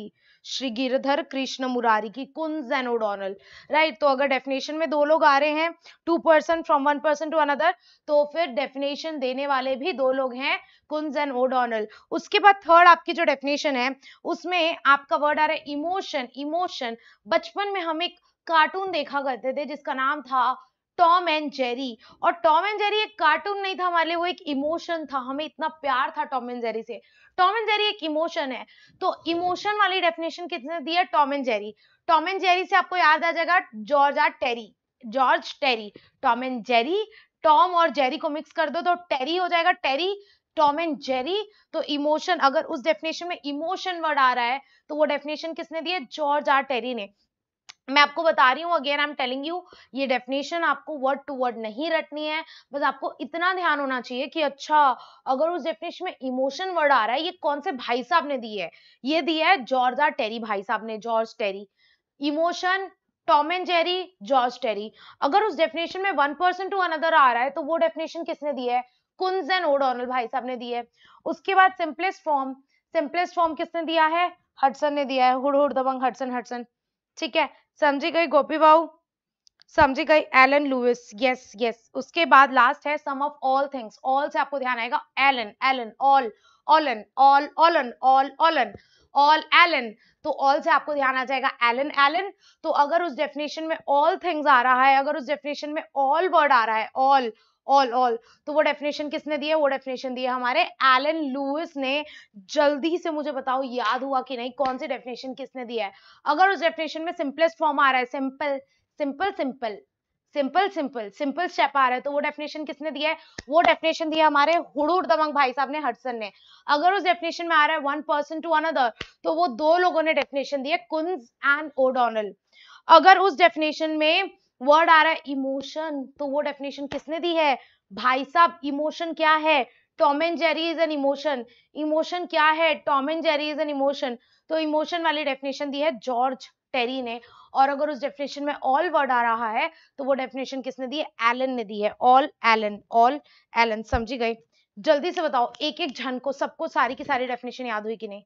श्री गिरधर कृष्ण मुरारी की कुंज एंड ओडोनल राइट तो अगर डेफिनेशन में दो लोग आ रहे हैं to person from one person to another तो फिर डेफिनेशन देने वाले भी दो लोग हैं कुंज एन ओडोनल उसके बाद थर्ड आपकी जो डेफिनेशन है उसमें आपका वर्ड आ रहा है इमोशन इमोशन बचपन में हम एक कार्टून देखा करते थे जिसका नाम था टॉम एंड जेरी और टॉम एंड जेरी एक कार्टून नहीं था हमारे लिए वो एक इमोशन था हमें इतना प्यार था टॉम एंड जेरी से टॉम एंड जेरी एक इमोशन है तो इमोशन वाली डेफिनेशन किसने दी है Tom and Jerry Tom and Jerry से आपको याद आ जाएगा George R Terry George Terry Tom and Jerry Tom और जेरी को मिक्स कर दो तो टेरी हो जाएगा टेरी टॉम एंड जेरी तो इमोशन अगर उस डेफिनेशन में इमोशन वर्ड आ रहा है तो वो डेफिनेशन किसने दिया जॉर्ज आर टेरी ने मैं आपको बता रही हूँ again I am telling you ये डेफिनेशन आपको वर्ड टू वर्ड नहीं रटनी है बस आपको इतना ध्यान होना चाहिए कि अच्छा अगर उस डेफिनेशन में इमोशन वर्ड आ रहा है ये कौन से भाई साहब ने दी है ये दिया है जॉर्ज आर टेरी भाई साहब ने George Terry emotion Tom and Jerry George Terry अगर उस डेफिनेशन में वन पर्सन टू अनदर आ रहा है तो वो डेफिनेशन किसने दिया है कुंज एंड ओडोनल भाई साहब ने दी है उसके बाद सिंपलेस्ट फॉर्म सिंपलेस्ट फॉर्म किसने दिया है हटसन ने दिया है हुड हुड दबंग हटसन हटसन ठीक है समझी गई गोपी बाबू समझी गई एलन लुइस यस यस उसके बाद लास्ट है sum of all things all से आपको ध्यान आएगा Allen Allen all Allen all Allen all Allen all Allen तो ऑल से आपको ध्यान आ जाएगा एलन एलन तो अगर उस डेफिनेशन में ऑल थिंग्स आ रहा है अगर उस डेफिनेशन में ऑल वर्ड आ रहा है ऑल ऑल ऑल तो वो डेफिनेशन किसने दी वो डेफिनेशन दी हमारे एलन लुइस ने जल्दी से मुझे बताओ याद हुआ कि नहीं कौन सी डेफिनेशन किसने दिया है अगर उस डेफिनेशन में सिंपलेस्ट फॉर्म आ रहा है simple simple simple simple simple simple step आ रहा है तो वो डेफिनेशन किसने दिया है वो डेफिनेशन दिया हमारे हुड़ूर दमंग भाई साहब ने हटसन ने अगर उस डेफिनेशन में आ रहा है वन पर्सन टू अनदर तो वो दो लोगों ने डेफिनेशन दिया कुंज एंड ओडोनल अगर उस डेफिनेशन में वर्ड आ रहा है इमोशन तो वो डेफिनेशन किसने दी है भाई साहब इमोशन क्या है Tom and Jerry is an emotion emotion क्या है Tom and Jerry is an emotion तो इमोशन वाली डेफिनेशन दी है जॉर्ज टेरी ने और अगर उस डेफिनेशन में ऑल वर्ड आ रहा है तो वो डेफिनेशन किसने दी है एलन ने दी है ऑल एलन ऑल एलन समझी गई जल्दी से बताओ एक एक झन को सबको सारी की सारी डेफिनेशन याद हुई कि नहीं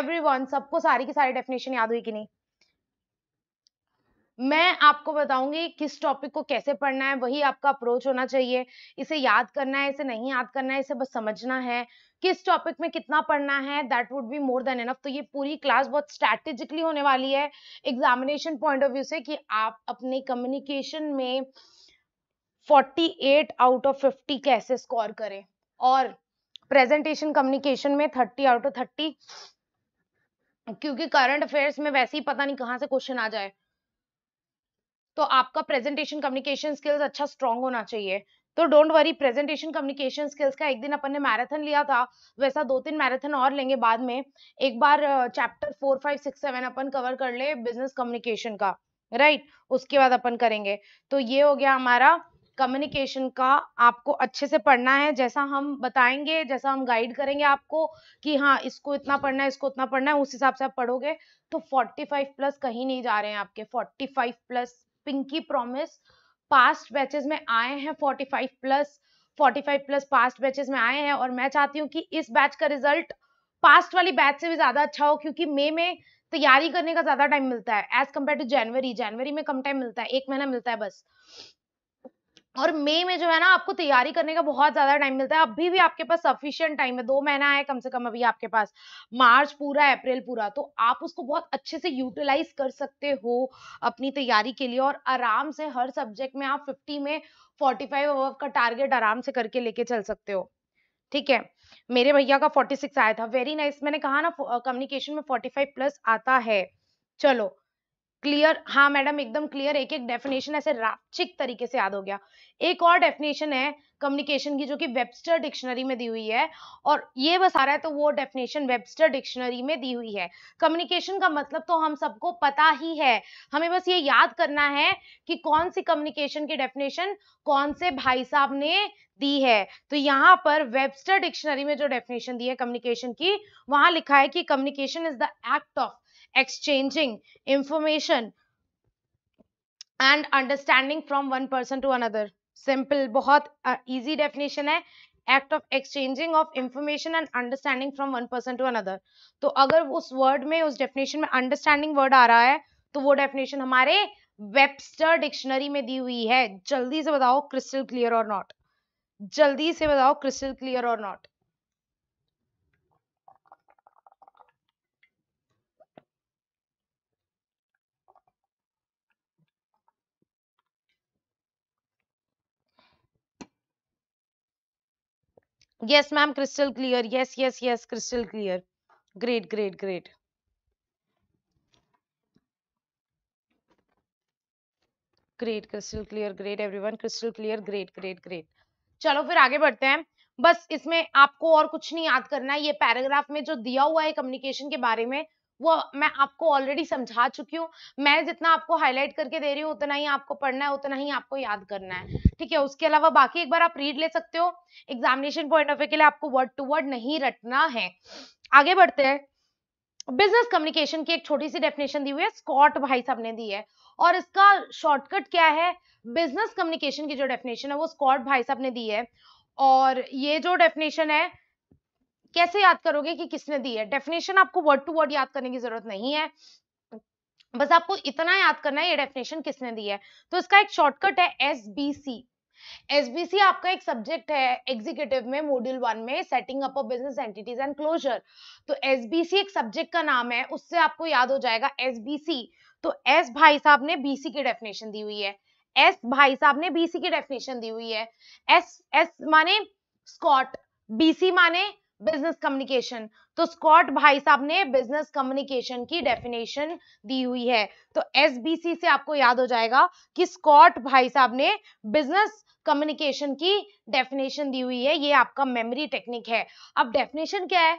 एवरी सबको सारी की सारी डेफिनेशन याद हुई कि नहीं मैं आपको बताऊंगी किस टॉपिक को कैसे पढ़ना है वही आपका अप्रोच होना चाहिए इसे याद करना है इसे नहीं याद करना है इसे बस समझना है किस टॉपिक में कितना पढ़ना है that would be more than enough तो ये पूरी क्लास बहुत स्ट्रैटेजिकली होने वाली है एग्जामिनेशन पॉइंट ऑफ व्यू से कि आप अपने कम्युनिकेशन में 48 आउट ऑफ 50 कैसे स्कोर करें और प्रेजेंटेशन कम्युनिकेशन में 30 आउट ऑफ 30 क्योंकि करंट अफेयर्स में वैसे ही पता नहीं कहाँ से क्वेश्चन आ जाए तो आपका प्रेजेंटेशन कम्युनिकेशन स्किल्स अच्छा स्ट्रांग होना चाहिए तो don't worry presentation communication skills का एक दिन अपन ने मैराथन लिया था वैसा दो तीन मैराथन और लेंगे बाद में एक बार chapter four five six seven अपन कवर कर ले बिजनेस कम्युनिकेशन का राइट right? उसके बाद अपन करेंगे तो ये हो गया हमारा कम्युनिकेशन का आपको अच्छे से पढ़ना है जैसा हम बताएंगे जैसा हम गाइड करेंगे आपको कि हाँ इसको इतना पढ़ना है इसको उतना पढ़ना है उस हिसाब से आप पढ़ोगे तो 45 प्लस कहीं नहीं जा रहे हैं आपके 45 plus pinky promise past batches में आए हैं 45 प्लस 45 प्लस पास्ट बैचेस में आए हैं और मैं चाहती हूँ कि इस बैच का रिजल्ट पास्ट वाली बैच से भी ज़्यादा अच्छा हो क्योंकि मे में तैयारी करने का ज़्यादा टाइम मिलता है एज कम्पेयर टू जनवरी जनवरी में कम टाइम मिलता है एक महीना मिलता है बस और मई में जो है ना आपको तैयारी करने का बहुत ज्यादा टाइम मिलता है अभी भी आपके पास सफिशियंट टाइम है दो महीना है कम से कम अभी आपके पास मार्च पूरा अप्रैल पूरा तो आप उसको बहुत अच्छे से यूटिलाइज कर सकते हो अपनी तैयारी के लिए और आराम से हर सब्जेक्ट में आप फिफ्टी में फोर्टी फाइव का टारगेट आराम से करके लेके चल सकते हो ठीक है मेरे भैया का फोर्टी सिक्स आया था वेरी नाइस nice. मैंने कहा ना कम्युनिकेशन में फोर्टी फाइव प्लस आता है चलो क्लियर हाँ मैडम एकदम क्लियर एक एक डेफिनेशन ऐसे राक्षिक तरीके से याद हो गया एक और डेफिनेशन है कम्युनिकेशन की जो कि वेबस्टर डिक्शनरी में दी हुई है और ये बस आ रहा है तो वो डेफिनेशन वेबस्टर डिक्शनरी में दी हुई है कम्युनिकेशन का मतलब तो हम सबको पता ही है हमें बस ये याद करना है कि कौन सी कम्युनिकेशन की डेफिनेशन कौन से भाई साहब ने दी है तो यहाँ पर वेबस्टर डिक्शनरी में जो डेफिनेशन दी है कम्युनिकेशन की वहां लिखा है कि communication is the act of exchanging information and understanding from one person to another simple बहुत ईजी uh, डेफिनेशन है act of exchanging of information and understanding from one person to another तो अगर उस वर्ड में उस definition में understanding word आ रहा है तो वो डेफिनेशन हमारे वेबस्टर डिक्शनरी में दी हुई है जल्दी से बताओ क्रिस्टल क्लियर और नॉट जल्दी से बताओ क्रिस्टल क्लियर और not yes ma'am crystal clear yes yes yes crystal clear great great great great crystal clear great everyone crystal clear great great great चलो फिर आगे बढ़ते हैं बस इसमें आपको और कुछ नहीं याद करना है ये पैराग्राफ में जो दिया हुआ है कम्युनिकेशन के बारे में वो मैं आपको ऑलरेडी समझा चुकी हूँ मैं जितना आपको हाईलाइट करके दे रही हूँ उतना ही आपको पढ़ना है उतना ही आपको याद करना है ठीक है उसके अलावा बाकी एक बार आप रीड ले सकते हो एग्जामिनेशन पॉइंट ऑफ व्यू के लिए आपको वर्ड टू वर्ड नहीं रटना है आगे बढ़ते हैं बिजनेस कम्युनिकेशन की एक छोटी सी डेफिनेशन दी हुई है स्कॉट भाई साहब ने दी है और इसका शॉर्टकट क्या है बिजनेस कम्युनिकेशन की जो डेफिनेशन है वो स्कॉट भाई साहब ने दी है और ये जो डेफिनेशन है कैसे याद करोगे कि किसने दी है डेफिनेशन आपको वर्ड टू वर्ड याद करने की जरूरत नहीं है बस आपको इतना याद करना है ये डेफिनेशन किसने दी है तो इसका एक शॉर्टकट है S B C S B C आपका एक सब्जेक्ट है एग्जीक्यूटिव में मॉड्यूल वन में setting up of business entities and closure तो एस बी सी एक सब्जेक्ट का नाम है उससे आपको याद हो जाएगा एस बी सी तो एस भाई साहब ने बी सी की डेफिनेशन दी हुई है एस भाई साहब ने बी सी की डेफिनेशन दी हुई है एस एस माने स्कॉट बी सी माने बिजनेस कम्युनिकेशन तो स्कॉट भाई साहब ने बिजनेस कम्युनिकेशन की डेफिनेशन दी हुई है तो एसबीसी से आपको याद हो जाएगा कि स्कॉट भाई साहब ने बिजनेस कम्युनिकेशन की डेफिनेशन दी हुई है ये आपका मेमोरी टेक्निक है अब डेफिनेशन क्या है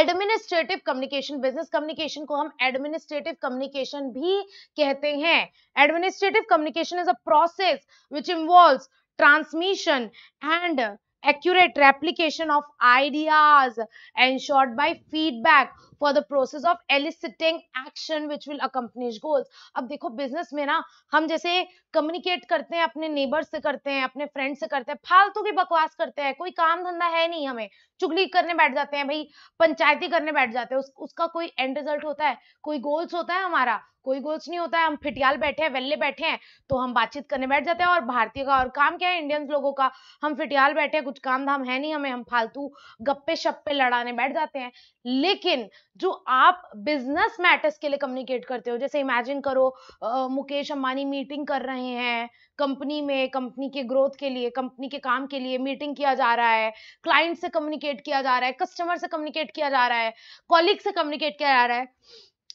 एडमिनिस्ट्रेटिव कम्युनिकेशन बिजनेस कम्युनिकेशन को हम एडमिनिस्ट्रेटिव कम्युनिकेशन भी कहते हैं administrative communication is a process which involve transmission and accurate replication of ideas ensured by feedback for the process of eliciting action which will accompanies goals अब देखो business में ना हम जैसे कम्युनिकेट करते हैं अपने नेबर्स से करते हैं अपने फ्रेंड से करते हैं फालतू की बकवास करते हैं कोई काम धंधा है नहीं हमें चुगली करने बैठ जाते हैं भाई पंचायती करने बैठ जाते हैं उस, उसका कोई एंड रिजल्ट होता है कोई गोल्स होता है हमारा कोई गोल्स नहीं होता है हम फिटियाल बैठे हैं वेल्ले बैठे हैं तो हम बातचीत करने बैठ जाते हैं और भारतीय का और काम क्या है इंडियन लोगों का हम फिटियाल बैठे हैं कुछ काम धाम है नहीं हमें हम फालतू गप्पे शप्पे लड़ाने बैठ जाते हैं लेकिन जो आप बिजनेस मैटर्स के लिए कम्युनिकेट करते हो जैसे इमेजिन करो आ, मुकेश अंबानी मीटिंग कर रहे हैं कंपनी में कंपनी के ग्रोथ के लिए कंपनी के काम के लिए मीटिंग किया जा रहा है क्लाइंट से कम्युनिकेट किया जा रहा है कस्टमर से कम्युनिकेट किया जा रहा है कॉलिग से कम्युनिकेट किया जा रहा है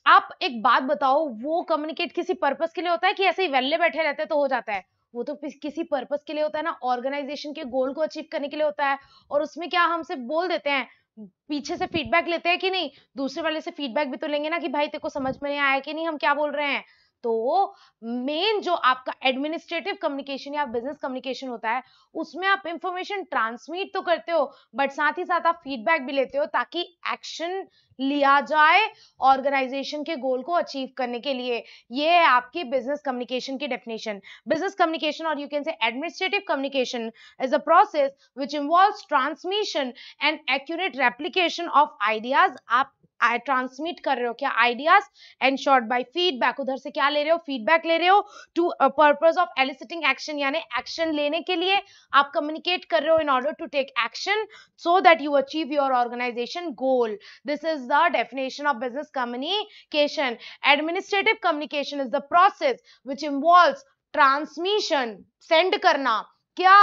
आप एक बात बताओ वो कम्युनिकेट किसी पर्पज के लिए होता है कि ऐसे ही वेल्ले बैठे रहते तो हो जाता है वो तो किसी पर्पज के लिए होता है ना ऑर्गेनाइजेशन के गोल को अचीव करने के लिए होता है और उसमें क्या हम सिर्फ बोल देते हैं पीछे से फीडबैक लेते हैं कि नहीं दूसरे वाले से फीडबैक भी तो लेंगे ना कि भाई तेरे को समझ में नहीं आया कि नहीं हम क्या बोल रहे हैं तो मेन जो आपका एडमिनिस्ट्रेटिव कम्युनिकेशन या बिजनेस कम्युनिकेशन होता है उसमें आप इंफॉर्मेशन ट्रांसमिट तो करते हो बट साथ ही साथ आप फीडबैक भी लेते हो ताकि एक्शन लिया जाए ऑर्गेनाइजेशन के गोल को अचीव करने के लिए ये है आपकी बिजनेस कम्युनिकेशन की डेफिनेशन बिजनेस कम्युनिकेशन और you can say administrative communication is a process which involve transmission and accurate replication of ideas आप आई ट्रांसमिट कर रहे हो क्या ideas and short by feedback उधर से क्या ले रहे हो फीडबैक ले रहे हो to purpose of eliciting action यानी एक्शन लेने के लिए आप कम्युनिकेट कर रहे हो in order to take action so that you achieve your organisation goal this is the definition of business communication administrative communication is the process which involve transmission send करना क्या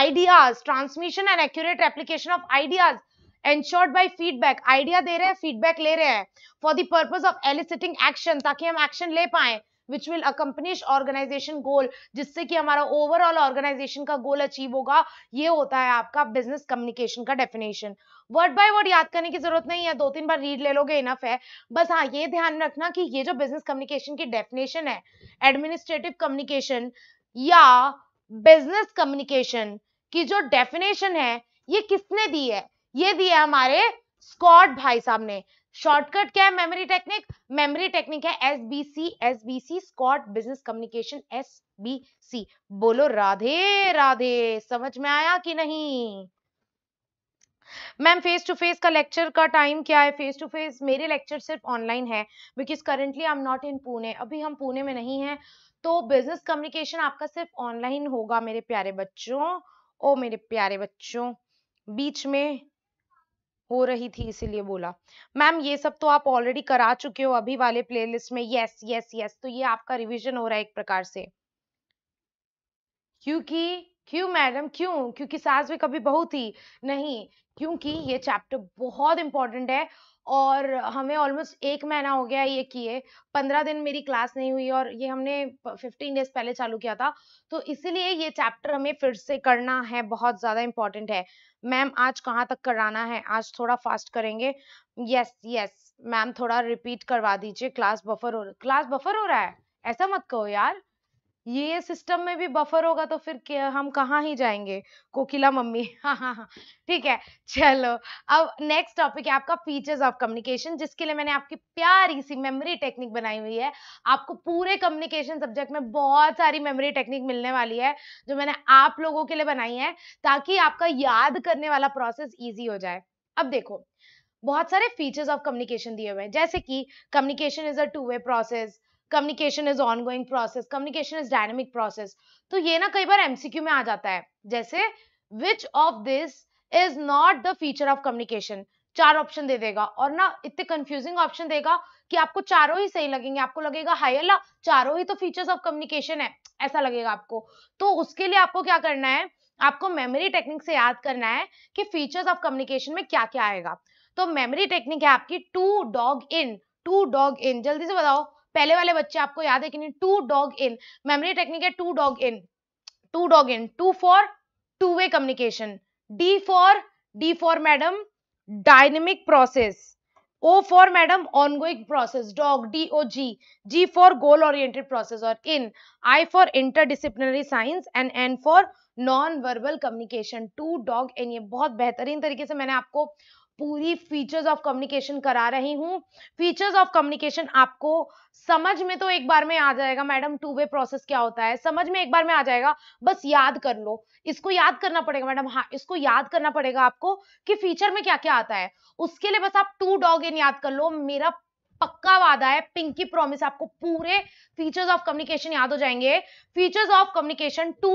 ideas transmission and accurate application of ideas ensured by feedback idea दे रहे हैं feedback ले रहे हैं for the purpose of eliciting action ताकि हम एक्शन ले पाए which will accomplish organisation goal जिससे कि हमारा ओवरऑल ऑर्गेनाइजेशन का गोल अचीव होगा ये होता है आपका बिजनेस कम्युनिकेशन का डेफिनेशन वर्ड by वर्ड याद करने की जरूरत नहीं है दो तीन बार रीड ले लोगे इनफ है बस हाँ ये ध्यान रखना कि ये जो बिजनेस कम्युनिकेशन की डेफिनेशन है एडमिनिस्ट्रेटिव कम्युनिकेशन या बिजनेस कम्युनिकेशन की जो डेफिनेशन है ये किसने दी है ये दिया हमारे स्कॉट भाई साहब ने शॉर्टकट क्या है मेमोरी टेक्निक मेमोरी टेक्निक है S B C S B C स्कॉट business communication S B C बोलो राधे राधे समझ में आया कि नहीं मैम फेस टू फेस का लेक्चर का टाइम क्या है फेस टू फेस मेरे लेक्चर सिर्फ ऑनलाइन है because currently I am not in Pune अभी हम पुणे में नहीं है तो बिजनेस कम्युनिकेशन आपका सिर्फ ऑनलाइन होगा मेरे प्यारे बच्चों ओ मेरे प्यारे बच्चों बीच में हो रही थी इसीलिए बोला मैम ये सब तो आप ऑलरेडी करा चुके हो अभी वाले प्लेलिस्ट में यस यस यस तो ये आपका रिवीजन हो रहा है एक प्रकार से क्योंकि क्यों मैडम क्यों क्योंकि सास भी कभी बहुत ही नहीं क्योंकि ये चैप्टर बहुत इंपॉर्टेंट है और हमें ऑलमोस्ट एक महीना हो गया ये किए पंद्रह दिन मेरी क्लास नहीं हुई और ये हमने फिफ्टीन डेज पहले चालू किया था तो इसीलिए ये चैप्टर हमें फिर से करना है बहुत ज़्यादा इम्पॉर्टेंट है मैम आज कहाँ तक कराना है आज थोड़ा फास्ट करेंगे यस यस मैम थोड़ा रिपीट करवा दीजिए क्लास बफर हो क्लास बफर हो रहा है ऐसा मत कहो यार ये सिस्टम में भी बफर होगा तो फिर हम कहाँ ही जाएंगे कोकिला मम्मी हाँ हाँ हाँ ठीक है चलो अब नेक्स्ट टॉपिक है आपका फीचर्स ऑफ कम्युनिकेशन जिसके लिए मैंने आपकी प्यारी सी मेमोरी टेक्निक बनाई हुई है आपको पूरे कम्युनिकेशन सब्जेक्ट में बहुत सारी मेमोरी टेक्निक मिलने वाली है जो मैंने आप लोगों के लिए बनाई है ताकि आपका याद करने वाला प्रोसेस ईजी हो जाए अब देखो बहुत सारे फीचर्स ऑफ कम्युनिकेशन दिए हुए हैं जैसे कि communication is a two way process communication is ongoing process communication is dynamic process तो ये ना कई बार एमसीक्यू में आ जाता है जैसे which of this is not the feature of communication चार ऑप्शन दे देगा और ना इतने कंफ्यूजिंग ऑप्शन देगा कि आपको चारों ही सही लगेंगे आपको लगेगा हाई अल्लाह चारों ही तो फीचर्स ऑफ कम्युनिकेशन है ऐसा लगेगा आपको तो उसके लिए आपको क्या करना है आपको मेमोरी टेक्निक से याद करना है कि फीचर्स ऑफ कम्युनिकेशन में क्या क्या आएगा तो मेमोरी टेक्निक है आपकी two dog in to dog in जल्दी से बताओ पहले वाले बच्चे आपको याद है कि नहीं two dog in memory technique है two dog in to dog in to for two way communication D for D for madam dynamic process O for madam ongoing process dog D O G G for goal oriented process और इन I for interdisciplinary science and N for non verbal communication two dog in N बहुत बेहतरीन तरीके से मैंने आपको पूरी features of communication करा रही हूँ फीचर्स ऑफ कम्युनिकेशन आपको समझ में तो एक बार में आ जाएगा मैडम टू वे प्रोसेस क्या होता है समझ में एक बार में आ जाएगा बस याद कर लो इसको याद करना पड़ेगा मैडम हाँ इसको याद करना पड़ेगा आपको कि फीचर में क्या क्या आता है उसके लिए बस आप टू डॉग इन याद कर लो मेरा पक्का वादा है पिंकी प्रॉमिस आपको पूरे फीचर्स ऑफ कम्युनिकेशन याद हो जाएंगे features of communication two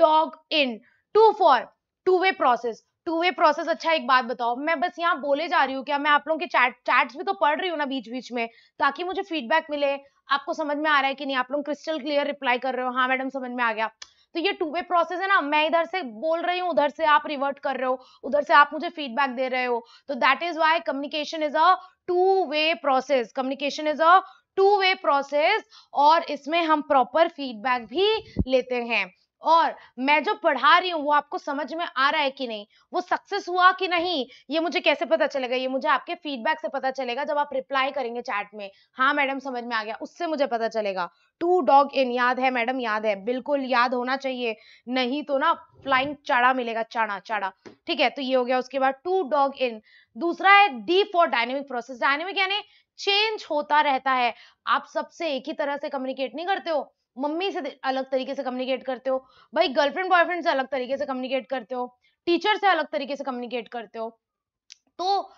dog in to for two way process two way process अच्छा एक बात बताओ मैं बस यहाँ बोले जा रही हूँ क्या मैं आप लोगों के चैट चैट्स भी तो पढ़ रही हूँ ना बीच बीच में ताकि मुझे फीडबैक मिले आपको समझ में आ रहा है कि नहीं आप लोग क्रिस्टल क्लियर रिप्लाई कर रहे हो हाँ मैडम समझ में आ गया तो ये टू वे प्रोसेस है ना मैं इधर से बोल रही हूँ उधर से आप रिवर्ट कर रहे हो उधर से आप मुझे फीडबैक दे रहे हो तो that is why communication is a two way process communication is a two way process और इसमें हम प्रॉपर फीडबैक भी लेते हैं और मैं जो पढ़ा रही हूँ वो आपको समझ में आ रहा है कि नहीं वो सक्सेस हुआ कि नहीं ये मुझे कैसे पता चलेगा ये मुझे आपके फीडबैक से पता चलेगा जब आप रिप्लाई करेंगे चैट में हाँ मैडम समझ में आ गया उससे मुझे पता चलेगा टू डॉग इन याद है मैडम याद है बिल्कुल याद होना चाहिए नहीं तो ना फ्लाइंग चाड़ा मिलेगा चाड़ा चाड़ा ठीक है तो ये हो गया उसके बाद टू डॉग इन दूसरा है D for dynamic process dynamic यानी चेंज होता रहता है आप सबसे एक ही तरह से कम्युनिकेट नहीं करते हो मम्मी से अलग तरीके से कम्युनिकेट करते हो भाई गर्लफ्रेंड बॉयफ्रेंड से अलग तरीके से कम्युनिकेट करते हो टीचर से अलग तरीके से कम्युनिकेट करते हो तो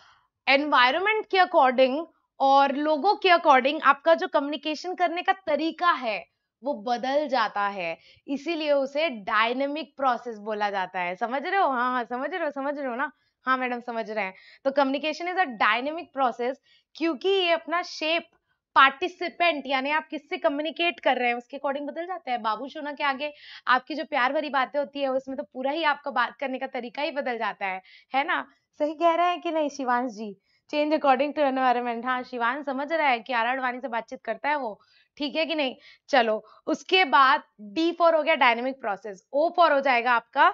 एनवायरमेंट के अकॉर्डिंग और लोगों के अकॉर्डिंग आपका जो कम्युनिकेशन करने का तरीका है वो बदल जाता है इसीलिए उसे डायनेमिक प्रोसेस बोला जाता है समझ रहे हो हाँ हाँ समझ रहे हो समझ रहे हो ना हाँ मैडम समझ रहे हैं तो communication is a dynamic process क्योंकि ये अपना शेप पार्टिसिपेंट यानी आप किससे कम्युनिकेट कर रहे हैं उसके अकॉर्डिंग बदल जाता है बाबू सोना के आगे आपकी जो प्यार भरी बातें होती है उसमें तो पूरा ही आपका बात करने का तरीका ही बदल जाता है है ना सही कह रहे हैं कि नहीं Shivansh ji change according to environment हाँ शिवान समझ रहा है कि आर आडवाणी से बातचीत करता है वो ठीक है कि नहीं चलो उसके बाद डी फॉर हो गया डायनेमिक प्रोसेस ओ फॉर हो जाएगा आपका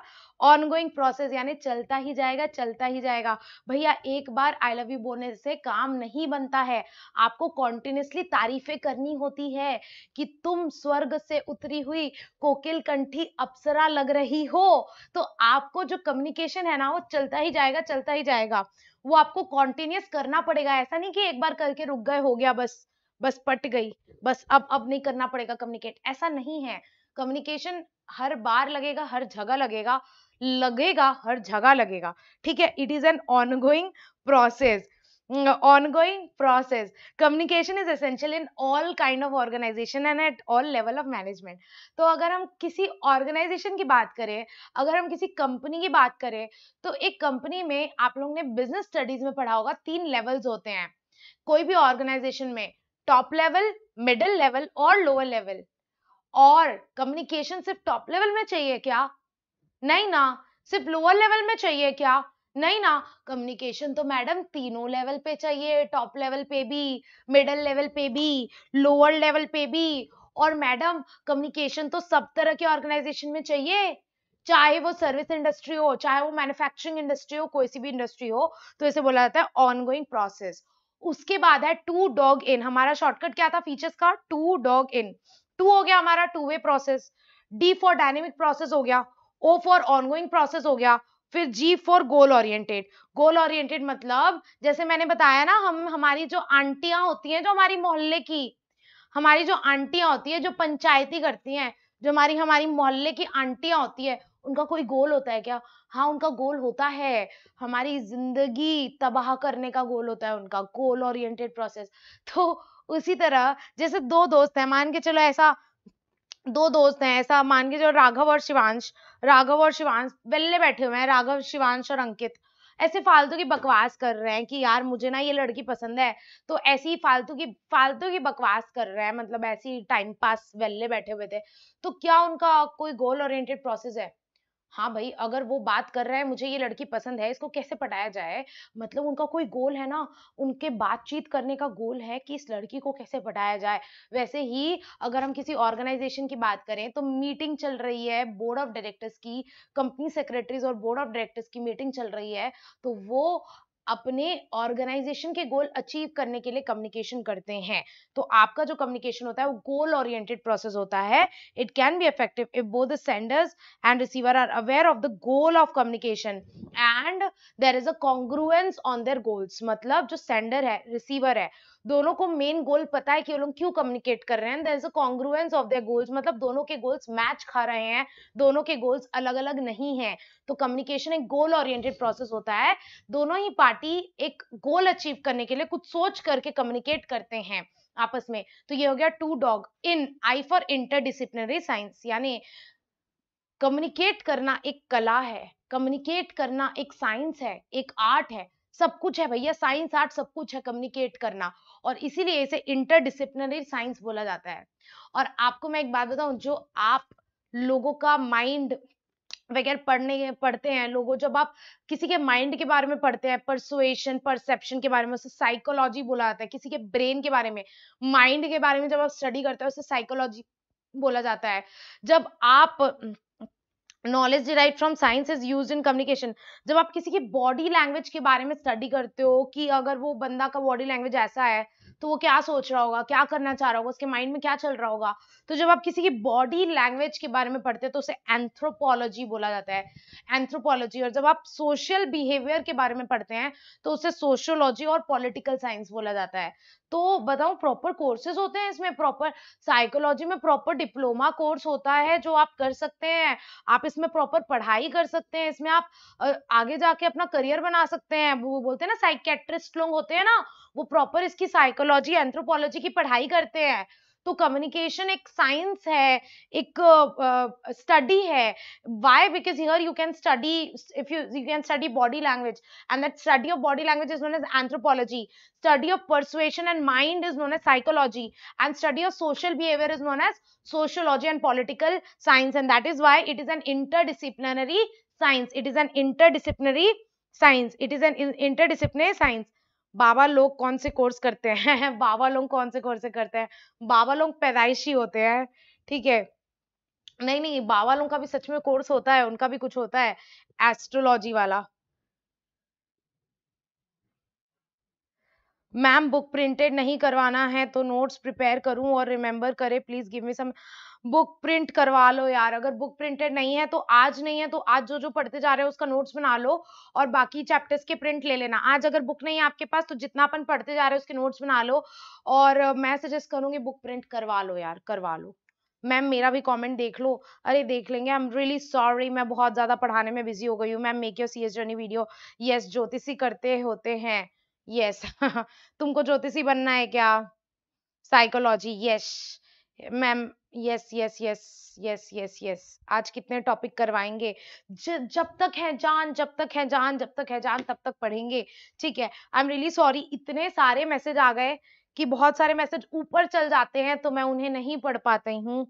ऑनगोइंग प्रोसेस यानी चलता ही जाएगा चलता ही जाएगा भैया एक बार आई लव यू बोलने से काम नहीं बनता है आपको कॉन्टिन्यूसली तारीफें करनी होती है कि तुम स्वर्ग से उतरी हुई कोकिल कंठी अप्सरा लग रही हो तो आपको जो कम्युनिकेशन है ना वो चलता ही जाएगा चलता ही जाएगा वो आपको कॉन्टिन्यूस करना पड़ेगा ऐसा नहीं कि एक बार करके रुक गए हो गया बस बस पट गई बस अब अब नहीं करना पड़ेगा कम्युनिकेट ऐसा नहीं है कम्युनिकेशन हर बार लगेगा हर जगह लगेगा लगेगा हर जगह लगेगा ठीक है it is an ongoing process ongoing process communication is essential in all kind of organisation and at all level of management तो अगर हम किसी ऑर्गेनाइजेशन की बात करें अगर हम किसी कंपनी की बात करें तो एक कंपनी में आप लोग ने बिजनेस स्टडीज में पढ़ा होगा तीन लेवल्स होते हैं कोई भी ऑर्गेनाइजेशन में टॉप लेवल मिडिल लेवल और लोअर लेवल और कम्युनिकेशन सिर्फ टॉप लेवल में चाहिए क्या नहीं ना सिर्फ लोअर लेवल में चाहिए क्या नहीं ना कम्युनिकेशन तो मैडम तीनों लेवल पे चाहिए टॉप लेवल पे भी मिडिल लेवल पे भी लोअर लेवल पे भी और मैडम कम्युनिकेशन तो सब तरह के ऑर्गेनाइजेशन में चाहिए चाहे वो सर्विस इंडस्ट्री हो चाहे वो मैन्युफैक्चरिंग इंडस्ट्री हो कोई सी भी इंडस्ट्री हो तो इसे बोला जाता है ऑनगोइंग प्रोसेस उसके बाद है टू डॉग इन हमारा शॉर्टकट क्या था फीचर्स का टू डॉग इन टू हो गया हमारा two way process D for dynamic process हो गया ओ फॉर ऑनगोइंग प्रोसेस हो गया फिर G for goal oriented goal oriented मतलब जैसे मैंने बताया ना हम हमारी जो आंटियां होती हैं जो हमारी मोहल्ले की हमारी जो आंटियां होती है जो पंचायती करती हैं जो हमारी हमारी मोहल्ले की आंटियां होती है उनका कोई गोल होता है क्या हाँ उनका गोल होता है हमारी जिंदगी तबाह करने का गोल होता है उनका गोल ओरिएंटेड प्रोसेस तो उसी तरह जैसे दो दोस्त हैं मान के चलो ऐसा दो दोस्त हैं ऐसा मान के चलो राघव और शिवांश राघव और शिवांश बेल्ले बैठे हुए हैं राघव शिवांश और अंकित ऐसे फालतू की बकवास कर रहे हैं कि यार मुझे ना ये लड़की पसंद है तो ऐसी फालतू की फालतू की बकवास कर रहे हैं मतलब ऐसी टाइम पास वेल्ले बैठे हुए थे तो क्या उनका कोई गोल ओरिएंटेड प्रोसेस है हाँ भाई अगर वो बात कर रहा है मुझे ये लड़की पसंद है इसको कैसे पटाया जाए मतलब उनका कोई गोल है ना उनके बातचीत करने का गोल है कि इस लड़की को कैसे पटाया जाए वैसे ही अगर हम किसी ऑर्गेनाइजेशन की बात करें तो मीटिंग चल रही है बोर्ड ऑफ डायरेक्टर्स की कंपनी सेक्रेटरीज और बोर्ड ऑफ डायरेक्टर्स की मीटिंग चल रही है तो वो अपने ऑर्गेनाइजेशन के गोल अचीव करने के लिए कम्युनिकेशन करते हैं तो आपका जो कम्युनिकेशन होता है वो गोल ओरिएंटेड प्रोसेस होता है it can be effective if both the senders and receiver are aware of the goal of communication and there is a congruence on their goals मतलब जो सेंडर है रिसीवर है दोनों को मेन गोल पता है कि वो लोग क्यों कम्युनिकेट कर रहे हैं there is a congruence of their goals मतलब दोनों के गोल्स मैच खा रहे हैं दोनों के गोल्स अलग अलग नहीं है तो कम्युनिकेशन एक गोल ओरिएंटेड प्रोसेस होता है दोनों ही पार्टी एक गोल अचीव करने के लिए कुछ सोच करके कम्युनिकेट करते हैं आपस में तो ये हो गया two dog in I for interdisciplinary science यानी कम्युनिकेट करना एक कला है कम्युनिकेट करना एक साइंस है एक आर्ट है सब कुछ है भैया साइंस आर्ट सब कुछ है कम्युनिकेट करना और इसीलिए इसे इंटरडिसिप्लिनरी साइंस बोला जाता है और आपको मैं एक बात बताऊं जो आप लोगों का माइंड वगैरह पढ़ने पढ़ते हैं लोगों जब आप किसी के माइंड के बारे में पढ़ते हैं परसुएशन परसेप्शन के बारे में उसे साइकोलॉजी बोला जाता है किसी के ब्रेन के बारे में माइंड के बारे में जब आप स्टडी करते हैं उसे साइकोलॉजी बोला जाता है जब आप knowledge derive from science is use in communication जब आप किसी की बॉडी लैंग्वेज के बारे में स्टडी करते हो कि अगर वो बंदा का बॉडी लैंग्वेज ऐसा है तो वो क्या सोच रहा होगा क्या करना चाह रहा होगा उसके माइंड में क्या चल रहा होगा तो जब आप किसी की बॉडी लैंग्वेज के बारे में पढ़ते हो तो उसे एंथ्रोपोलॉजी बोला जाता है एंथ्रोपोलॉजी और जब आप सोशल बिहेवियर के बारे में पढ़ते हैं तो उसे सोशोलॉजी और पॉलिटिकल साइंस बोला जाता है तो बताओ प्रॉपर कोर्सेज होते हैं इसमें प्रॉपर साइकोलॉजी में प्रॉपर डिप्लोमा कोर्स होता है जो आप कर सकते हैं आप इसमें प्रॉपर पढ़ाई कर सकते हैं इसमें आप आगे जाके अपना करियर बना सकते हैं वो बोलते हैं ना साइकेट्रिस्ट लोग होते हैं ना वो प्रॉपर इसकी साइकोलॉजी एंथ्रोपोलॉजी की पढ़ाई करते हैं तो कम्युनिकेशन एक साइंस है एक स्टडी uh, है why because here you can study if you you can study body language and that study of body language is known as anthropology study of persuasion and mind is known as psychology and study of social behaviour is known as sociology and political science and that is why it is an interdisciplinary science it is an interdisciplinary science it is an interdisciplinary science बाबा लोग कौन से course करते हैं बाबा लोग कौन से course करते हैं बाबा लोग पैदाइशी होते हैं ठीक है नहीं नहीं बाबा लोग का भी सच में कोर्स होता है उनका भी कुछ होता है एस्ट्रोलॉजी वाला मैम बुक प्रिंटेड नहीं करवाना है तो नोट्स प्रिपेयर करूं और रिमेम्बर करें please give me some book print करवा लो यार अगर बुक प्रिंटेड नहीं है तो आज नहीं है तो आज जो जो पढ़ते जा रहे हो उसका नोट्स बना लो और बाकी चैप्टर्स के प्रिंट ले लेना आज अगर बुक नहीं है आपके पास तो जितना अपन पढ़ते जा रहे हो उसके नोट्स बना लो और मैं सजेस्ट करूंगी बुक प्रिंट करवा लो यार करवा लो मैम मेरा भी कमेंट देख लो अरे देख लेंगे आई एम रियली सॉरी मैं बहुत ज़्यादा पढ़ाने में बिजी हो गई हूँ ma'am make your C S journey video yes ज्योतिषी करते होते हैं यस तुमको ज्योतिषी बनना है क्या psychology yes ma'am yes yes yes yes yes yes आज कितने टॉपिक करवाएंगे ज, जब तक है जान जब तक है जान जब तक है जान तब तक पढ़ेंगे ठीक है आई एम रियली सॉरी इतने सारे मैसेज आ गए कि बहुत सारे मैसेज ऊपर चल जाते हैं तो मैं उन्हें नहीं पढ़ पाती हूँ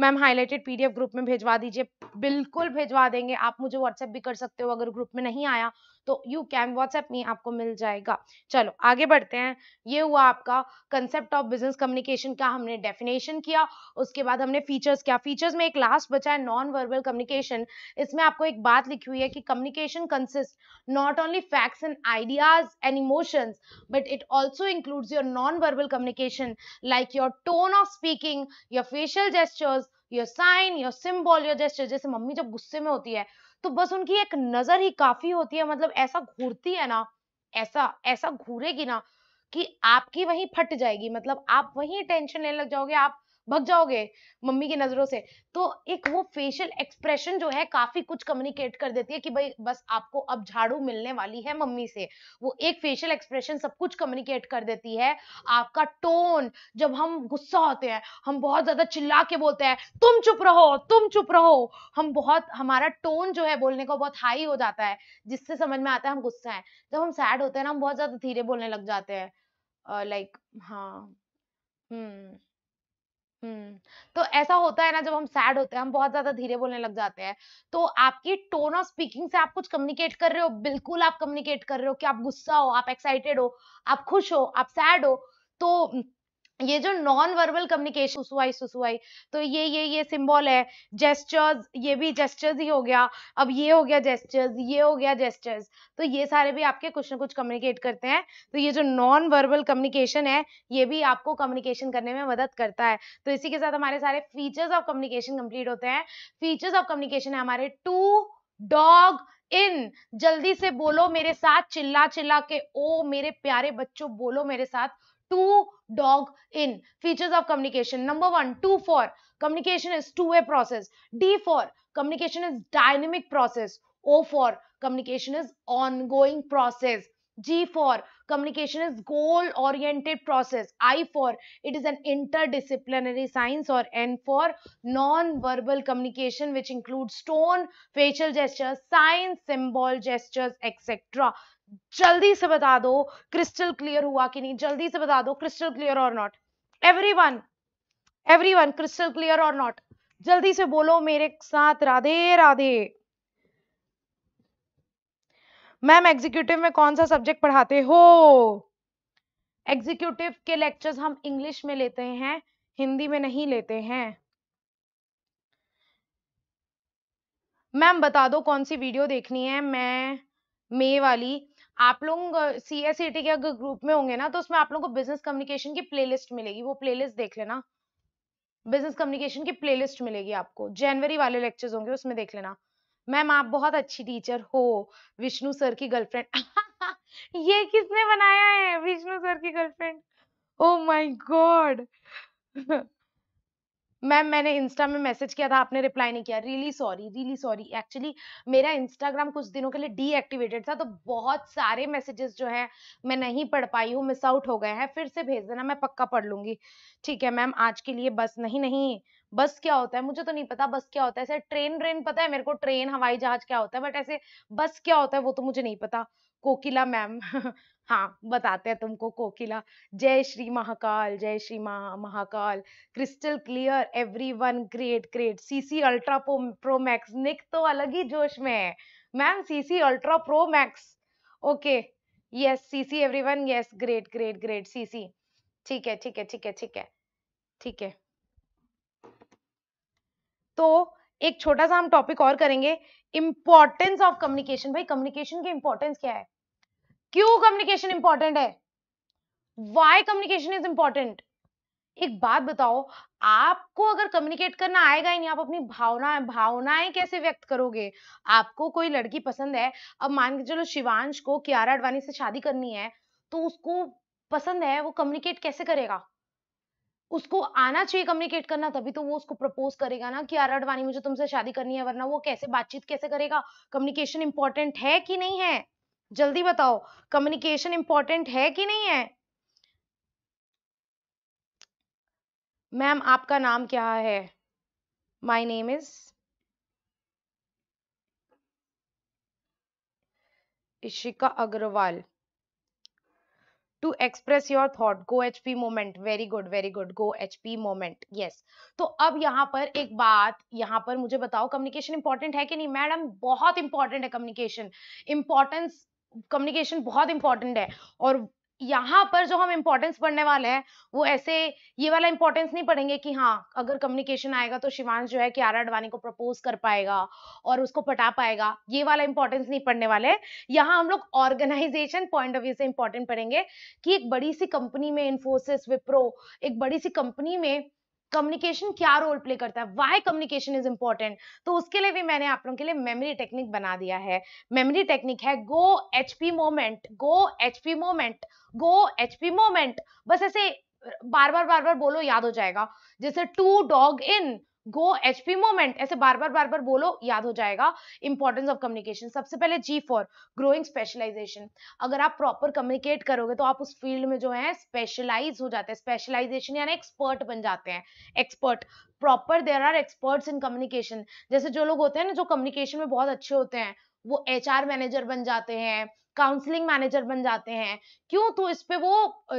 मैम हाईलाइटेड पीडीएफ ग्रुप में भेजवा दीजिए बिल्कुल भेजवा देंगे आप मुझे व्हाट्सएप भी कर सकते हो अगर ग्रुप में नहीं आया तो यू कैन व्हाट्सएप मी आपको मिल जाएगा चलो आगे बढ़ते हैं ये हुआ आपका कंसेप्ट ऑफ बिजनेस कम्युनिकेशन का हमने डेफिनेशन किया उसके बाद हमने फीचर्स क्या फीचर्स में एक लास्ट बचा है नॉन वर्बल कम्युनिकेशन इसमें आपको एक बात लिखी हुई है कि communication consist not only facts and ideas and emotions but it also includes your non verbal communication like your tone of speaking your facial gestures your sign your symbol your gesture जैसे mummy जब गुस्से में होती है तो बस उनकी एक नजर ही काफी होती है मतलब ऐसा घूरती है ना ऐसा ऐसा घूरेगी ना कि आपकी वहीं फट जाएगी मतलब आप वहीं टेंशन लेने लग जाओगे आप भग जाओगे मम्मी की नजरों से तो एक वो फेशियल एक्सप्रेशन जो है काफी कुछ कम्युनिकेट कर देती है कि भाई बस आपको अब झाड़ू मिलने वाली है मम्मी से वो एक फेशियल एक्सप्रेशन सब कुछ कम्युनिकेट कर देती है आपका टोन जब हम गुस्सा होते हैं हम बहुत ज्यादा चिल्ला के बोलते हैं तुम चुप रहो तुम चुप रहो हम बहुत हमारा टोन जो है बोलने का बहुत हाई हो जाता है जिससे समझ में आता है हम गुस्सा है जब हम सैड होते हैं ना हम बहुत ज्यादा धीरे बोलने लग जाते हैं लाइक हाँ हम्म हम्म, तो ऐसा होता है ना जब हम सैड होते हैं हम बहुत ज्यादा धीरे बोलने लग जाते हैं तो आपकी टोन ऑफ स्पीकिंग से आप कुछ कम्युनिकेट कर रहे हो बिल्कुल आप कम्युनिकेट कर रहे हो कि आप गुस्सा हो आप एक्साइटेड हो आप खुश हो आप सैड हो तो ये जो नॉन वर्बल कम्युनिकेशन सुसुआई सुसुआई तो ये ये ये सिंबल है जेस्टर्स ये भी जेस्टर्स ही हो गया अब ये हो गया जेस्टर्स ये हो गया जेस्टर्स तो ये सारे भी आपके कुछ ना कुछ कम्युनिकेट करते हैं तो ये जो नॉन वर्बल कम्युनिकेशन है ये भी आपको कम्युनिकेशन करने में मदद करता है तो इसी के साथ हमारे सारे फीचर्स ऑफ कम्युनिकेशन कम्प्लीट होते हैं फीचर्स ऑफ कम्युनिकेशन है हमारे टू डॉग इन जल्दी से बोलो मेरे साथ चिल्ला चिल्ला के ओ मेरे प्यारे बच्चों बोलो मेरे साथ two dog in features of communication number one two for communication is two-way process d for communication is dynamic process o for communication is ongoing process G for communication is goal oriented process. I for it is an interdisciplinary science or N for non-verbal communication which includes tone, facial gestures, signs, symbol gestures, etc. जल्दी से बता दो crystal clear हुआ कि नहीं जल्दी से बता दो क्रिस्टल क्लियर और not everyone everyone crystal clear और नॉट जल्दी से बोलो मेरे साथ राधे राधे मैम एग्जीक्यूटिव में कौन सा सब्जेक्ट पढ़ाते हो एग्जीक्यूटिव के लेक्चर्स हम इंग्लिश में लेते हैं हिंदी में नहीं लेते हैं मैम बता दो कौन सी वीडियो देखनी है मैं मे वाली आप लोग सी एस सी टी के अगर ग्रुप में होंगे ना तो उसमें आप लोगों को बिजनेस कम्युनिकेशन की प्लेलिस्ट मिलेगी वो प्लेलिस्ट देख लेना बिजनेस कम्युनिकेशन की प्लेलिस्ट मिलेगी आपको जनवरी वाले लेक्चर्स होंगे उसमें देख लेना मैम आप बहुत अच्छी टीचर हो विष्णु सर की गर्लफ्रेंड ये किसने बनाया है विष्णु सर की girlfriend oh my god ma'am मैंने इंस्टा में मैसेज किया था आपने रिप्लाई नहीं किया really sorry really sorry actually मेरा इंस्टाग्राम कुछ दिनों के लिए डीएक्टिवेटेड था तो बहुत सारे मैसेजेस जो हैं मैं नहीं पढ़ पाई हूँ मिस आउट हो गए हैं फिर से भेज देना मैं पक्का पढ़ लूंगी ठीक है मैम आज के लिए बस नहीं नहीं बस क्या होता है मुझे तो नहीं पता बस क्या होता है ऐसे ट्रेन व्रेन पता है मेरे को ट्रेन हवाई जहाज क्या होता है बट ऐसे बस क्या होता है वो तो मुझे नहीं पता कोकिला मैम हाँ बताते हैं तुमको कोकिला जय श्री महाकाल जय Shri Maha Mahakal crystal clear everyone great great CC ultra pro max Nick तो अलग ही जोश में है ma'am CC ultra pro max okay yes CC everyone yes great great great CC ठीक है ठीक है ठीक है ठीक है ठीक है तो एक छोटा सा हम टॉपिक और करेंगे इंपॉर्टेंस ऑफ कम्युनिकेशन भाई कम्युनिकेशन की इंपॉर्टेंस क्या है क्यों कम्युनिकेशन इंपॉर्टेंट है वाई कम्युनिकेशन इज इंपॉर्टेंट एक बात बताओ आपको अगर कम्युनिकेट करना आएगा ही नहीं आप अपनी भावना भावनाएं कैसे व्यक्त करोगे आपको कोई लड़की पसंद है अब मान के चलो शिवांश को कियारा अडवाणी से शादी करनी है तो उसको पसंद है वो कम्युनिकेट कैसे करेगा उसको आना चाहिए कम्युनिकेट करना तभी तो वो उसको प्रपोज करेगा ना कि आर अडवाणी मुझे तुमसे शादी करनी है वरना वो कैसे बातचीत कैसे करेगा कम्युनिकेशन इंपॉर्टेंट है कि नहीं है जल्दी बताओ कम्युनिकेशन इंपॉर्टेंट है कि नहीं है मैम आपका नाम क्या है my name is Ishika Agarwal to express your thought go H P moment very good very good go H P moment yes तो अब यहाँ पर एक बात यहाँ पर मुझे बताओ कम्युनिकेशन इंपॉर्टेंट है कि नहीं मैडम बहुत इंपॉर्टेंट है कम्युनिकेशन इंपॉर्टेंस कम्युनिकेशन बहुत इंपॉर्टेंट है और यहाँ पर जो हम इम्पोर्टेंस पढ़ने वाले हैं वो ऐसे ये वाला इंपॉर्टेंस नहीं पढ़ेंगे कि हाँ अगर कम्युनिकेशन आएगा तो शिवांश जो है कियारा अडवाणी को प्रपोज कर पाएगा और उसको पटा पाएगा ये वाला इंपॉर्टेंस नहीं पढ़ने वाले यहाँ हम लोग ऑर्गेनाइजेशन पॉइंट ऑफ व्यू से इंपॉर्टेंट पढ़ेंगे कि एक बड़ी सी कंपनी में इन्फोसिस विप्रो एक बड़ी सी कंपनी में कम्युनिकेशन क्या रोल प्ले करता है वाई कम्युनिकेशन इज इंपॉर्टेंट तो उसके लिए भी मैंने आप लोगों के लिए मेमोरी टेक्निक बना दिया है मेमोरी टेक्निक है go H P moment go H P moment go H P moment बस ऐसे बार बार बार बार बोलो याद हो जाएगा जैसे two dog in go HP moment ऐसे बार बार बार बार बोलो याद हो जाएगा इंपॉर्टेंस ऑफ कम्युनिकेशन सबसे पहले जी फॉर ग्रोइंग स्पेशलाइजेशन अगर आप प्रॉपर कम्युनिकेट करोगे तो आप उस फील्ड में जो है स्पेशलाइज हो जाते हैं स्पेशलाइजेशन यानी एक्सपर्ट बन जाते हैं expert proper there are experts in communication जैसे जो लोग होते हैं ना जो कम्युनिकेशन में बहुत अच्छे होते हैं वो एच मैनेजर बन जाते हैं काउंसलिंग मैनेजर बन जाते हैं क्यों तो इस पे वो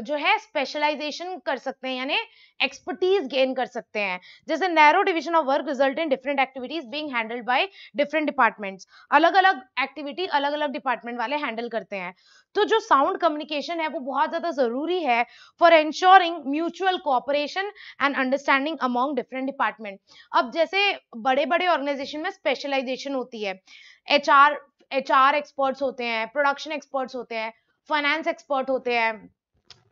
जो है स्पेशलाइजेशन कर सकते हैं यानी एक्सपर्टीज गेन कर सकते हैं जैसे narrow division of work result in different activities being handled by different departments अलग अलग एक्टिविटी अलग अलग डिपार्टमेंट वाले हैंडल करते हैं तो जो साउंड कम्युनिकेशन है वो बहुत ज्यादा जरूरी है for ensuring mutual cooperation and understanding among different department अब जैसे बड़े बड़े ऑर्गेनाइजेशन में स्पेशलाइजेशन होती है एच एच एक्सपर्ट्स होते हैं प्रोडक्शन एक्सपर्ट्स होते हैं फाइनेंस एक्सपर्ट होते हैं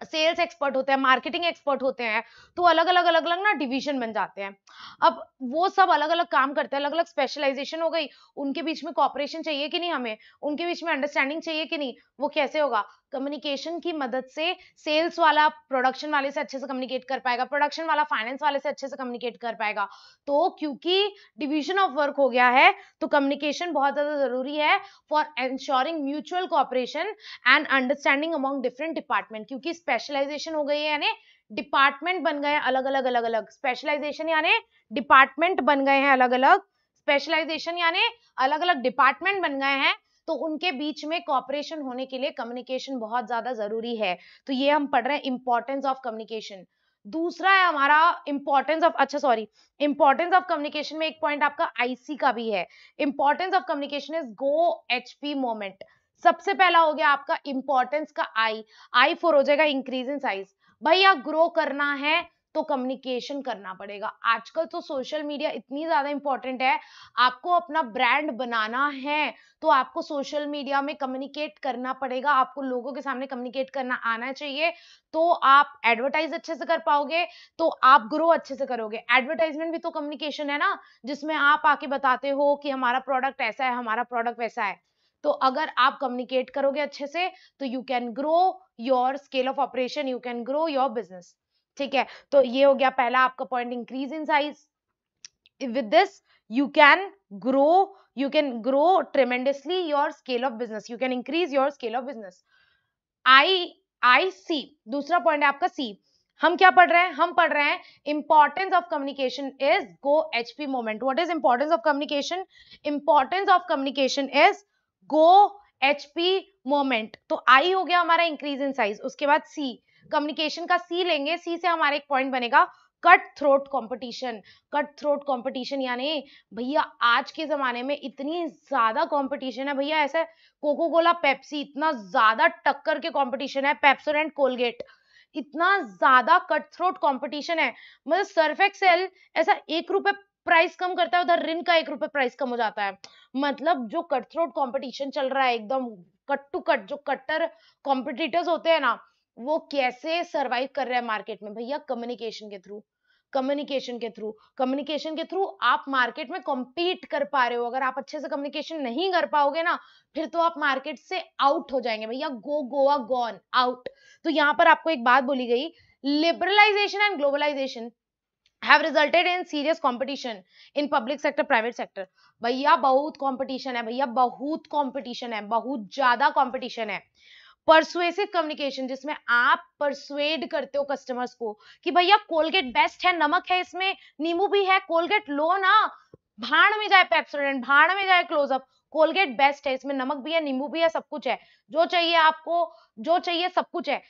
सेल्स एक्सपर्ट होते हैं मार्केटिंग एक्सपर्ट होते हैं तो अलग अलग अलग अलग ना डिवीजन बन जाते हैं अब वो सब अलग अलग काम करते हैं अलग अलग स्पेशलाइजेशन हो गई उनके बीच में कॉपरेशन चाहिए कि नहीं हमें उनके बीच में अंडरस्टैंडिंग चाहिए कि नहीं वो कैसे होगा कम्युनिकेशन की मदद से सेल्स वाला प्रोडक्शन वाले से अच्छे से कम्युनिकेट कर पाएगा प्रोडक्शन वाला फाइनेंस वाले से अच्छे से कम्युनिकेट कर पाएगा तो क्योंकि डिवीजन ऑफ वर्क हो गया है तो कम्युनिकेशन बहुत ज़्यादा ज़रूरी है for ensuring mutual cooperation and understanding among different department क्योंकि स्पेशलाइजेशन हो गई है यानी डिपार्टमेंट बन गए अलग अलग अलग अलग स्पेशलाइजेशन यानी डिपार्टमेंट बन गए हैं अलग अलग स्पेशलाइजेशन यानी अलग अलग डिपार्टमेंट बन गए हैं तो उनके बीच में कॉपरेशन होने के लिए कम्युनिकेशन बहुत ज्यादा जरूरी है तो ये हम पढ़ रहे हैं इंपॉर्टेंस ऑफ कम्युनिकेशन दूसरा है हमारा इंपॉर्टेंस ऑफ अच्छा सॉरी इंपॉर्टेंस ऑफ कम्युनिकेशन में एक पॉइंट आपका आईसी का भी है importance of communication is go P moment सबसे पहला हो गया आपका इंपॉर्टेंस का आई आई फोर हो जाएगा इंक्रीज इन साइज भैया ग्रो करना है तो कम्युनिकेशन करना पड़ेगा आजकल तो सोशल मीडिया इतनी ज़्यादा इंपॉर्टेंट है आपको अपना ब्रांड बनाना है तो आपको सोशल मीडिया में कम्युनिकेट करना पड़ेगा आपको लोगों के सामने कम्युनिकेट करना आना चाहिए तो आप एडवर्टाइज अच्छे से कर पाओगे तो आप ग्रो अच्छे से करोगे एडवर्टाइजमेंट भी तो कम्युनिकेशन है ना जिसमें आप आके बताते हो कि हमारा प्रोडक्ट ऐसा है हमारा प्रोडक्ट वैसा है तो अगर आप कम्युनिकेट करोगे अच्छे से तो you can grow your scale of operation you can grow your business ठीक है तो ये हो गया पहला आपका point increase in size with this you can grow you can grow tremendously your scale of business you can increase your scale of business I I C दूसरा point है आपका सी हम क्या पढ़ रहे हैं हम पढ़ रहे हैं importance of communication is go H P moment what is importance of communication importance of communication is go H P moment तो आई हो गया हमारा इंक्रीज इन साइज उसके बाद सी कम्युनिकेशन का सी लेंगे सी से हमारा एक पॉइंट बनेगा cut throat competition cut throat competition यानी भैया आज के ज़माने में इतनी ज़्यादा कॉम्पिटिशन है भैया ऐसा कोको कोला पेप्सी इतना ज़्यादा टक्कर के कॉम्पिटिशन है पेप्सोर एंड कोलगेट इतना ज़्यादा कट थ्रोट कॉम्पिटिशन है मतलब सर्फ एक्सेल ऐसा एक रुपए प्राइस कम करता है उधर रिन का एक रुपये प्राइस कम हो जाता है मतलब जो कट थ्रोट कॉम्पिटिशन चल रहा है एकदम कट टू कट जो कट्टर कॉम्पिटिटर्स होते हैं ना वो कैसे सरवाइव कर रहा है मार्केट में भैया कम्युनिकेशन के थ्रू कम्युनिकेशन के थ्रू कम्युनिकेशन के थ्रू आप मार्केट में कॉम्पीट कर पा रहे हो अगर आप अच्छे से कम्युनिकेशन नहीं कर पाओगे ना फिर तो आप मार्केट से आउट हो जाएंगे भैया गो गोवा गॉन आउट तो यहाँ पर आपको एक बात बोली गई liberalisation and globalisation have resulted in serious competition in public sector private sector भैया बहुत कंपटीशन है भैया बहुत कंपटीशन है बहुत ज्यादा कंपटीशन है परसुएसिव कम्युनिकेशन जिसमें आप परसुएड करते हो कस्टमर्स को कि भैया कोलगेट बेस्ट है नमक है इसमें नींबू भी है कोलगेट लो ना भाड़ में जाए पेप्सोडेंट भाड़ में जाए क्लोजअप कोलगेट बेस्ट है इसमें नमक भी है नींबू भी है सब कुछ है जो चाहिए आपको जो चाहिए सब कुछ है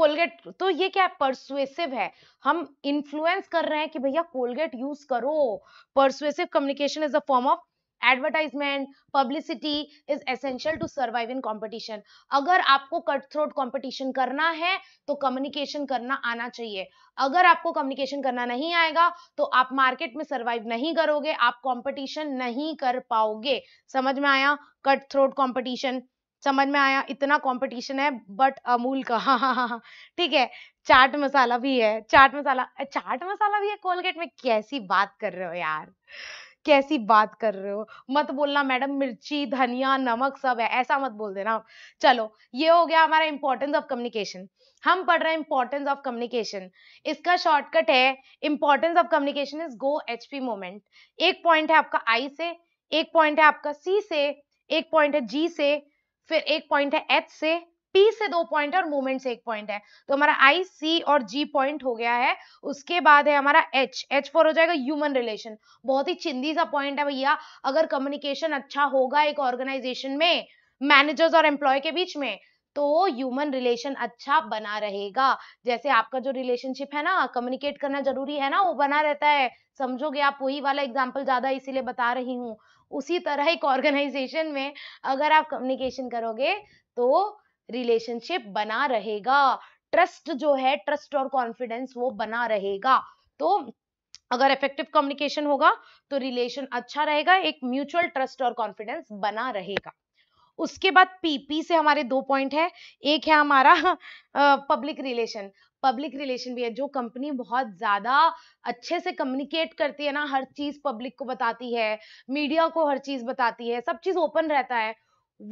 कोलगेट तो ये क्या है परसुएसिव है हम इन्फ्लुएंस कर रहे हैं कि भैया कोलगेट यूज करो persuasive communication is a form of advertisement publicity is essential to survive in competition अगर आपको कट थ्रोट कॉम्पिटिशन करना है तो कम्युनिकेशन करना आना चाहिए अगर आपको कम्युनिकेशन करना नहीं आएगा तो आप मार्केट में सर्वाइव नहीं करोगे आप कॉम्पिटिशन नहीं कर पाओगे समझ में आया कट थ्रोट कॉम्पिटिशन समझ में आया इतना कंपटीशन है बट अमूल का हाँ, हाँ हाँ हाँ ठीक है चाट मसाला भी है चाट मसाला चाट मसाला भी है कोलगेट में कैसी बात कर रहे हो यार कैसी बात कर रहे हो मत बोलना मैडम मिर्ची धनिया नमक सब है ऐसा मत बोल देना चलो ये हो गया हमारा इंपॉर्टेंस ऑफ कम्युनिकेशन हम पढ़ रहे हैं इंपॉर्टेंस ऑफ कम्युनिकेशन इसका शॉर्टकट है importance of communication is go H P moment एक पॉइंट है आपका आई से एक पॉइंट है आपका सी से एक पॉइंट है जी से फिर एक पॉइंट है एच से पी से दो पॉइंट है और मूवमेंट से एक पॉइंट है तो हमारा आई सी और जी पॉइंट हो गया है उसके बाद है हमारा एच एच फोर हो जाएगा ह्यूमन रिलेशन बहुत ही चिंदी सा पॉइंट है भैया अगर कम्युनिकेशन अच्छा होगा एक ऑर्गेनाइजेशन में मैनेजर्स और एम्प्लॉय के बीच में तो ह्यूमन रिलेशन अच्छा बना रहेगा जैसे आपका जो रिलेशनशिप है ना कम्युनिकेट करना जरूरी है ना वो बना रहता है समझोगे आप वही वाला एग्जाम्पल ज्यादा इसीलिए बता रही हूँ उसी तरह एक ऑर्गेनाइजेशन में अगर आप कम्युनिकेशन करोगे तो रिलेशनशिप बना रहेगा ट्रस्ट जो है ट्रस्ट और कॉन्फिडेंस वो बना रहेगा तो अगर इफेक्टिव कम्युनिकेशन होगा तो रिलेशन अच्छा रहेगा एक म्यूचुअल ट्रस्ट और कॉन्फिडेंस बना रहेगा उसके बाद पीपी से हमारे दो पॉइंट है एक है हमारा पब्लिक रिलेशन पब्लिक रिलेशन भी है जो कंपनी बहुत ज़्यादा अच्छे से कम्युनिकेट करती है ना हर चीज़ पब्लिक को बताती है मीडिया को हर चीज़ बताती है सब चीज़ ओपन रहता है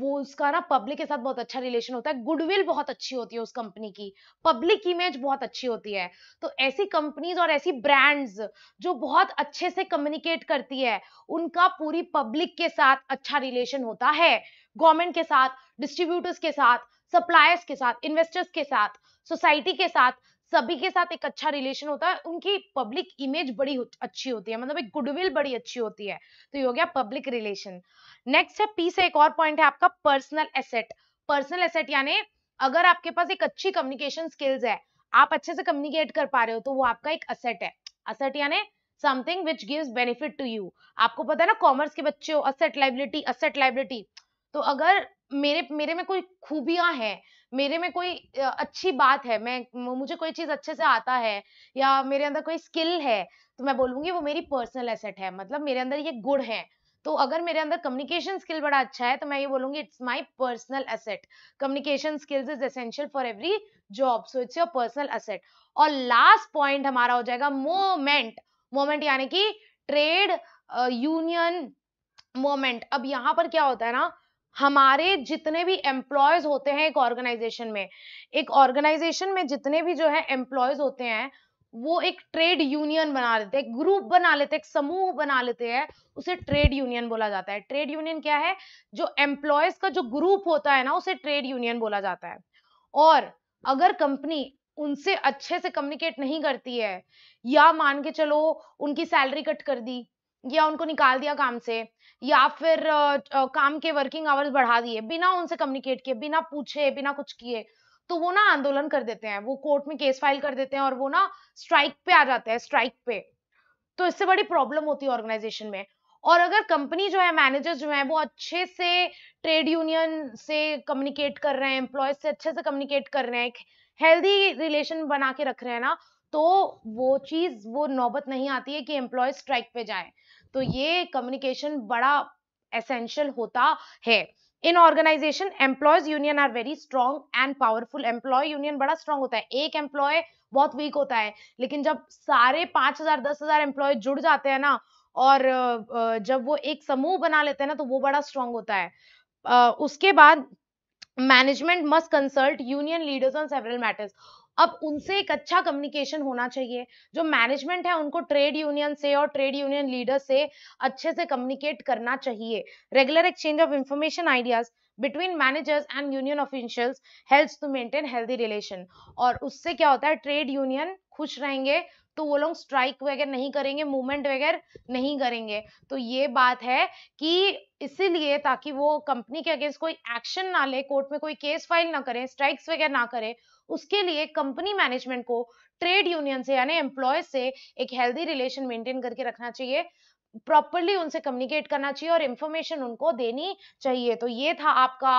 वो उसका ना पब्लिक के साथ बहुत अच्छा रिलेशन होता है गुडविल बहुत अच्छी होती है उस कंपनी की पब्लिक इमेज बहुत अच्छी होती है तो ऐसी कंपनीज और ऐसी ब्रांड्स जो बहुत अच्छे से कम्युनिकेट करती है उनका पूरी पब्लिक के साथ अच्छा रिलेशन होता है गवर्नमेंट के साथ डिस्ट्रीब्यूटर्स के साथ सप्लायर्स के साथ इन्वेस्टर्स के साथ सोसाइटी के साथ सभी के साथ एक अच्छा रिलेशन होता है उनकी पब्लिक इमेज बड़ी अच्छी होती है मतलब एक गुडविल बड़ी अच्छी होती है तो ये हो गया पब्लिक रिलेशन नेक्स्ट है पी से एक और पॉइंट है आपका पर्सनल एसेट पर्सनल एसेट यानी अगर आपके पास एक अच्छी कम्युनिकेशन स्किल्स है आप अच्छे से कम्युनिकेट कर पा रहे हो तो वो आपका एक असेट है असेट यानी something which gives benefit to you आपको पता है ना कॉमर्स के बच्चे हो असेट लाइबिलिटी असेट लाइबिलिटी तो अगर मेरे मेरे में कोई खूबियां हैं मेरे में कोई अच्छी बात है मैं मुझे कोई चीज़ अच्छे से आता है या मेरे अंदर कोई स्किल है तो मैं बोलूँगी वो मेरी पर्सनल एसेट है मतलब मेरे अंदर ये गुड़ है तो अगर मेरे अंदर कम्युनिकेशन स्किल बड़ा अच्छा है तो मैं ये बोलूंगी it's my personal asset communication skills is essential for every job so it's your personal asset और लास्ट पॉइंट हमारा हो जाएगा मोमेंट मोमेंट यानी कि ट्रेड यूनियन मोमेंट अब यहाँ पर क्या होता है ना हमारे जितने भी एम्प्लॉयज होते हैं एक ऑर्गेनाइजेशन में एक ऑर्गेनाइजेशन में जितने भी जो है एम्प्लॉयज होते हैं वो एक ट्रेड यूनियन बना लेते हैं ग्रुप बना लेते हैं एक समूह बना लेते हैं उसे ट्रेड यूनियन बोला जाता है ट्रेड यूनियन क्या है जो एम्प्लॉयज का जो ग्रुप होता है ना उसे ट्रेड यूनियन बोला जाता है और अगर कंपनी उनसे अच्छे से कम्युनिकेट नहीं करती है या मान के चलो उनकी सैलरी कट कर दी या उनको निकाल दिया काम से या फिर काम के वर्किंग आवर्स बढ़ा दिए बिना उनसे कम्युनिकेट किए बिना पूछे बिना कुछ किए तो वो ना आंदोलन कर देते हैं वो कोर्ट में केस फाइल कर देते हैं और वो ना स्ट्राइक पे आ जाते हैं स्ट्राइक पे तो इससे बड़ी प्रॉब्लम होती है ऑर्गेनाइजेशन में और अगर कंपनी जो है मैनेजर जो है वो अच्छे से ट्रेड यूनियन से कम्युनिकेट कर रहे हैं एम्प्लॉय से अच्छे से कम्युनिकेट कर रहे हैं एक हेल्दी रिलेशन बना के रख रहे हैं ना तो वो चीज वो नौबत नहीं आती है कि एम्प्लॉय स्ट्राइक पे जाए तो ये कम्युनिकेशन बड़ा एसेंशियल होता है in organisation employees union are very strong and powerful employee union बड़ा स्ट्रॉन्ग होता है एक एम्प्लॉय बहुत वीक होता है लेकिन जब सारे पांच हजार दस हजार एम्प्लॉय जुड़ जाते हैं ना और जब वो एक समूह बना लेते हैं ना तो वो बड़ा स्ट्रांग होता है उसके बाद management must consult union leaders on several matters अब उनसे एक अच्छा कम्युनिकेशन होना चाहिए जो मैनेजमेंट है उनको ट्रेड यूनियन से और ट्रेड यूनियन लीडर से अच्छे से कम्युनिकेट करना चाहिए regular exchange of information ideas between managers and union officials helps to maintain healthy relation और उससे क्या होता है ट्रेड यूनियन खुश रहेंगे तो वो लोग स्ट्राइक वगैरह नहीं करेंगे मूवमेंट वगैरह नहीं करेंगे तो ये बात है कि इसीलिए ताकि वो कंपनी के अगेंस्ट कोई एक्शन ना ले कोर्ट में कोई केस फाइल ना करें स्ट्राइक्स वगैरह ना करें उसके लिए कंपनी मैनेजमेंट को ट्रेड यूनियन से यानी एम्प्लॉय से एक हेल्दी रिलेशन मेंटेन करके रखना चाहिए प्रॉपरली उनसे कम्युनिकेट करना चाहिए और इन्फॉर्मेशन उनको देनी चाहिए तो ये था आपका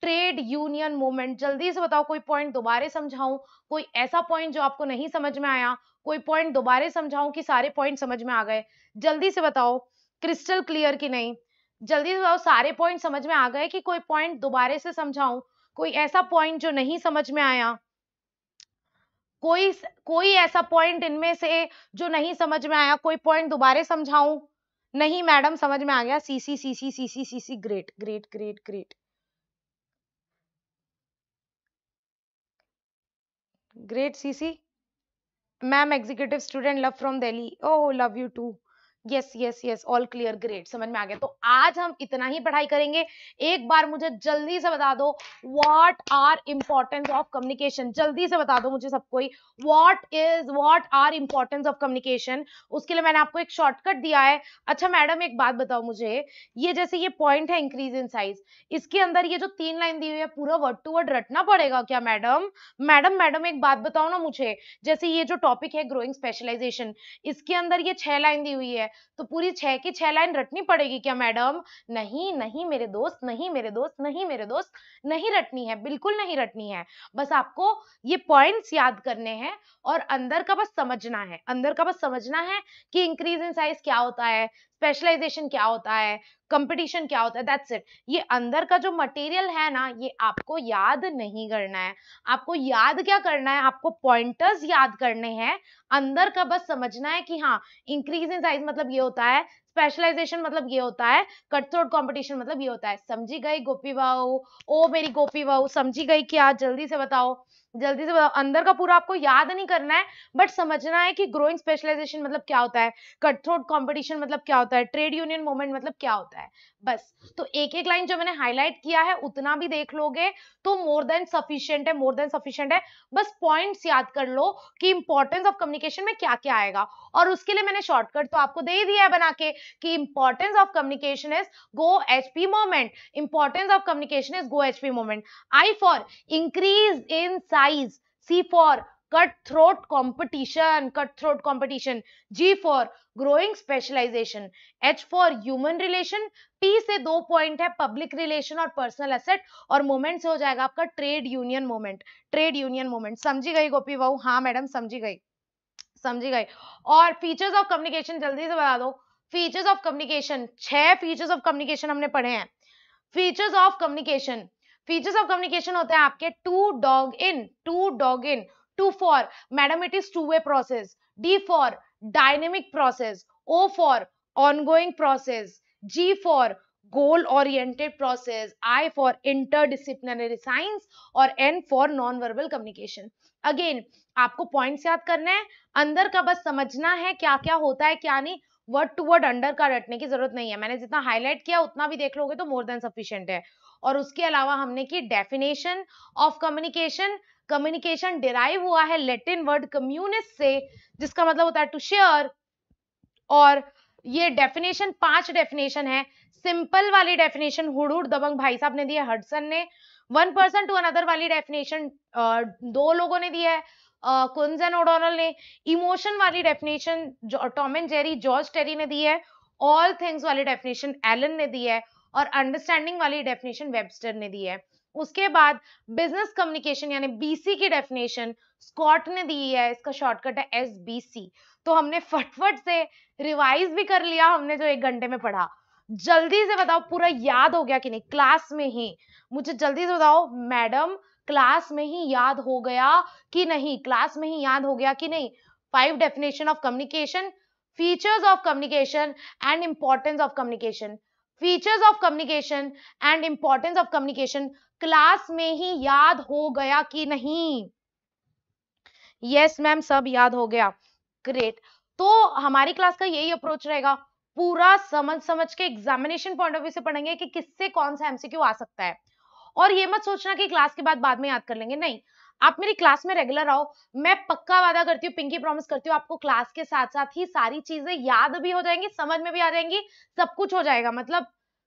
ट्रेड यूनियन मूवमेंट जल्दी से बताओ कोई पॉइंट दोबारे समझाऊं कोई ऐसा पॉइंट जो आपको नहीं समझ में आया कोई पॉइंट दोबारे समझाऊं कि सारे पॉइंट समझ में आ गए जल्दी से बताओ क्रिस्टल क्लियर कि नहीं जल्दी से बताओ सारे पॉइंट समझ में आ गए कि कोई पॉइंट दोबारे से समझाऊं कोई ऐसा पॉइंट जो नहीं समझ में आया कोई कोई ऐसा पॉइंट इनमें से जो नहीं समझ में आया कोई पॉइंट दोबारे समझाऊं नहीं मैडम समझ में आ गया C C C C C C C C great great great great great C C ma'am executive student love from Delhi oh love you too yes yes yes all clear great समझ में आ गया तो आज हम इतना ही पढ़ाई करेंगे एक बार मुझे जल्दी से बता दो what are importance of communication जल्दी से बता दो मुझे सबको what is what are importance of communication उसके लिए मैंने आपको एक शॉर्टकट दिया है अच्छा मैडम एक बात बताओ मुझे ये जैसे ये पॉइंट है इंक्रीज इन साइज इसके अंदर ये जो तीन लाइन दी हुई है पूरा वर्ड टू वर्ड रटना पड़ेगा क्या मैडम मैडम मैडम एक बात बताओ ना मुझे जैसे ये जो टॉपिक है ग्रोइंग स्पेशलाइजेशन इसके अंदर ये छह लाइन दी हुई है तो पूरी छह की छह लाइन रटनी पड़ेगी क्या मैडम नहीं नहीं मेरे दोस्त नहीं मेरे दोस्त नहीं मेरे दोस्त नहीं रटनी है बिल्कुल नहीं रटनी है बस आपको ये पॉइंट्स याद करने हैं और अंदर का बस समझना है अंदर का बस समझना है कि इंक्रीज इन साइज क्या होता है स्पेशलाइजेशन क्या होता है कंपटीशन क्या होता है दैट्स इट ये अंदर का जो मटेरियल है ना ये आपको याद नहीं करना है आपको याद क्या करना है आपको पॉइंटर्स याद करने हैं अंदर का बस समझना है कि हाँ इंक्रीज इन साइज मतलब ये होता है स्पेशलाइजेशन मतलब ये होता है कट थ्रोट कॉम्पिटिशन मतलब ये होता है समझी गई गोपी बाऊ ओ मेरी गोपी बाऊ समझी गई क्या जल्दी से बताओ जल्दी से अंदर का पूरा आपको याद नहीं करना है बट समझना है कि ग्रोइंग स्पेशलाइजेशन मतलब क्या होता है कट थ्रोट कॉम्पिटिशन मतलब क्या होता है ट्रेड यूनियन मूवमेंट मतलब क्या होता है बस तो एक एक लाइन जो मैंने हाईलाइट किया है उतना भी देख लोगे तो मोर देन सफिशियंट है मोर देन सफिशियंट है बस पॉइंट्स याद कर लो कि इंपॉर्टेंस ऑफ कम्युनिकेशन में क्या क्या आएगा और उसके लिए मैंने शॉर्टकट तो आपको दे ही दिया है बना के कि importance of communication is go H P moment importance of communication is go H P moment I for increase in size C for cut throat competition cut throat competition G for growing specialisation H for human relation P से दो point है public relation और personal asset और moment से हो जाएगा आपका trade union moment trade union moment समझी गई गोपी बहू हाँ मैडम समझी गई समझी गई और फीचर्स ऑफ कम्युनिकेशन जल्दी से बता दो फीचर्स ऑफ कम्युनिकेशन छह फीचर्स ऑफ कम्युनिकेशन हमने पढ़े हैं features of communication features of communication होते हैं आपके T dog in to dog in to for madam it is two way process D for dynamic process O for ongoing process G for goal oriented process i for interdisciplinary science और N for non verbal communication again आपको points याद करना है अंदर का बस समझना है क्या क्या होता है क्या नहीं वर्ड टू वर्ड अंडर का रटने की जरूरत नहीं है मैंने जितना हाईलाइट किया उतना भी देख लोगे तो मोर देन सफिशियंट है और उसके अलावा हमने की definition of communication communication derive हुआ है लेटिन वर्ड कम्युनिस से जिसका मतलब होता है टू शेयर और ये डेफिनेशन पांच डेफिनेशन है सिंपल वाली डेफिनेशन हुड़हुड़ दबंग भाई साहब ने दी है हडसन ने वन पर्सन टू अनदर वाली डेफिनेशन दो लोगों ने दी है कुंजन ओडोनल ने इमोशन वाली definition Tom and Jerry George Terry ने दी है ऑल थिंग्स वाली डेफिनेशन एलन ने दी है और अंडरस्टैंडिंग वाली डेफिनेशन वेबस्टर ने दी है उसके बाद बिजनेस कम्युनिकेशन यानी बीसी की डेफिनेशन स्कॉट ने दी है इसका शॉर्टकट है एस बी सी तो हमने फटफट से रिवाइज भी कर लिया हमने जो एक घंटे में पढ़ा जल्दी से बताओ पूरा याद हो गया कि नहीं क्लास में ही मुझे जल्दी से बताओ मैडम क्लास में ही याद हो गया कि नहीं क्लास में ही याद हो गया कि नहीं five definition of communication features of communication and importance of communication features of communication and importance of communication class में ही याद हो गया कि नहीं यस yes, मैम सब याद हो गया ग्रेट तो हमारी क्लास का यही अप्रोच रहेगा पूरा समझ समझ के एग्जामिनेशन पॉइंट ऑफ व्यू से पढ़ेंगे कि किससे कौन सा एमसीक्यू आ सकता है और ये मत सोचना कि क्लास के बाद बाद में याद कर लेंगे नहीं आप मेरी क्लास में रेगुलर आओ मैं पक्का वादा करती हूँ पिंकी प्रॉमिस करती हूँ आपको क्लास के साथ साथ ही सारी चीजें याद भी हो जाएंगी समझ में भी आ जाएंगी सब कुछ हो जाएगा मतलब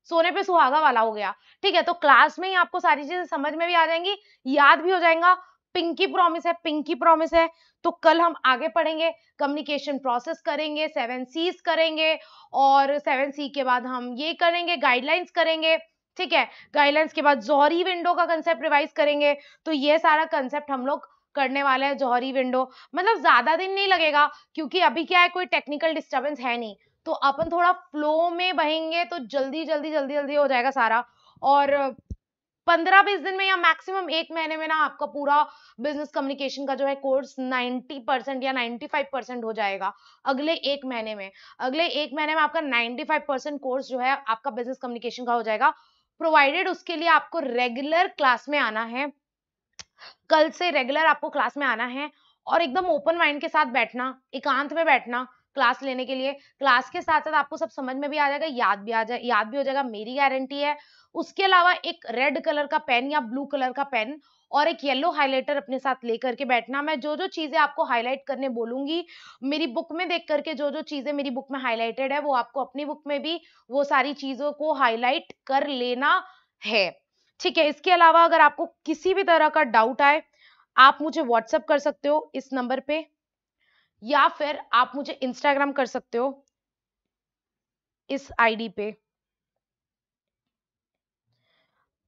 सोने पे सुहागा वाला हो गया ठीक है तो क्लास में ही आपको सारी चीजें समझ में भी आ जाएंगी याद भी हो जाएगा पिंकी प्रॉमिस है पिंकी प्रॉमिस है तो कल हम आगे पढ़ेंगे कम्युनिकेशन प्रोसेस करेंगे सेवन सीज करेंगे और सेवन सी के बाद हम ये करेंगे गाइडलाइंस करेंगे ठीक है गाइडलाइंस के बाद जौहरी विंडो का कंसेप्ट रिवाइज करेंगे तो ये सारा कंसेप्ट हम लोग करने वाले हैं जौहरी विंडो मतलब ज्यादा दिन नहीं लगेगा क्योंकि अभी क्या है कोई टेक्निकल डिस्टर्बेंस है नहीं तो अपन थोड़ा फ्लो में बहेंगे तो जल्दी जल्दी जल्दी जल्दी हो जाएगा सारा और पंद्रह बीस दिन में या मैक्सिमम एक महीने में ना आपका पूरा बिजनेस कम्युनिकेशन का जो है कोर्स नाइन्टी परसेंट या नाइन्टी फाइव परसेंट हो जाएगा अगले एक महीने में अगले एक महीने में आपका फाइव परसेंट कोर्स जो है आपका बिजनेस कम्युनिकेशन का हो जाएगा प्रोवाइडेड उसके लिए आपको रेगुलर क्लास में आना है कल से रेगुलर आपको क्लास में आना है और एकदम ओपन माइंड के साथ बैठना एकांत में बैठना क्लास लेने के लिए क्लास के साथ साथ आपको सब समझ में भी आ जाएगा याद भी आ जाए याद भी हो जाएगा मेरी गारंटी है उसके अलावा एक रेड कलर का पेन या ब्लू कलर का पेन और एक येलो हाईलाइटर अपने साथ लेकर के बैठना मैं जो जो चीज़ें आपको हाईलाइट करने बोलूंगी मेरी बुक में देख करके जो जो चीज़ें मेरी बुक में हाईलाइटेड है वो आपको अपनी बुक में भी वो सारी चीज़ों को हाईलाइट कर लेना है ठीक है इसके अलावा अगर आपको किसी भी तरह का डाउट आए आप मुझे व्हाट्सअप कर सकते हो इस नंबर पे या फिर आप मुझे इंस्टाग्राम कर सकते हो इस आईडी पे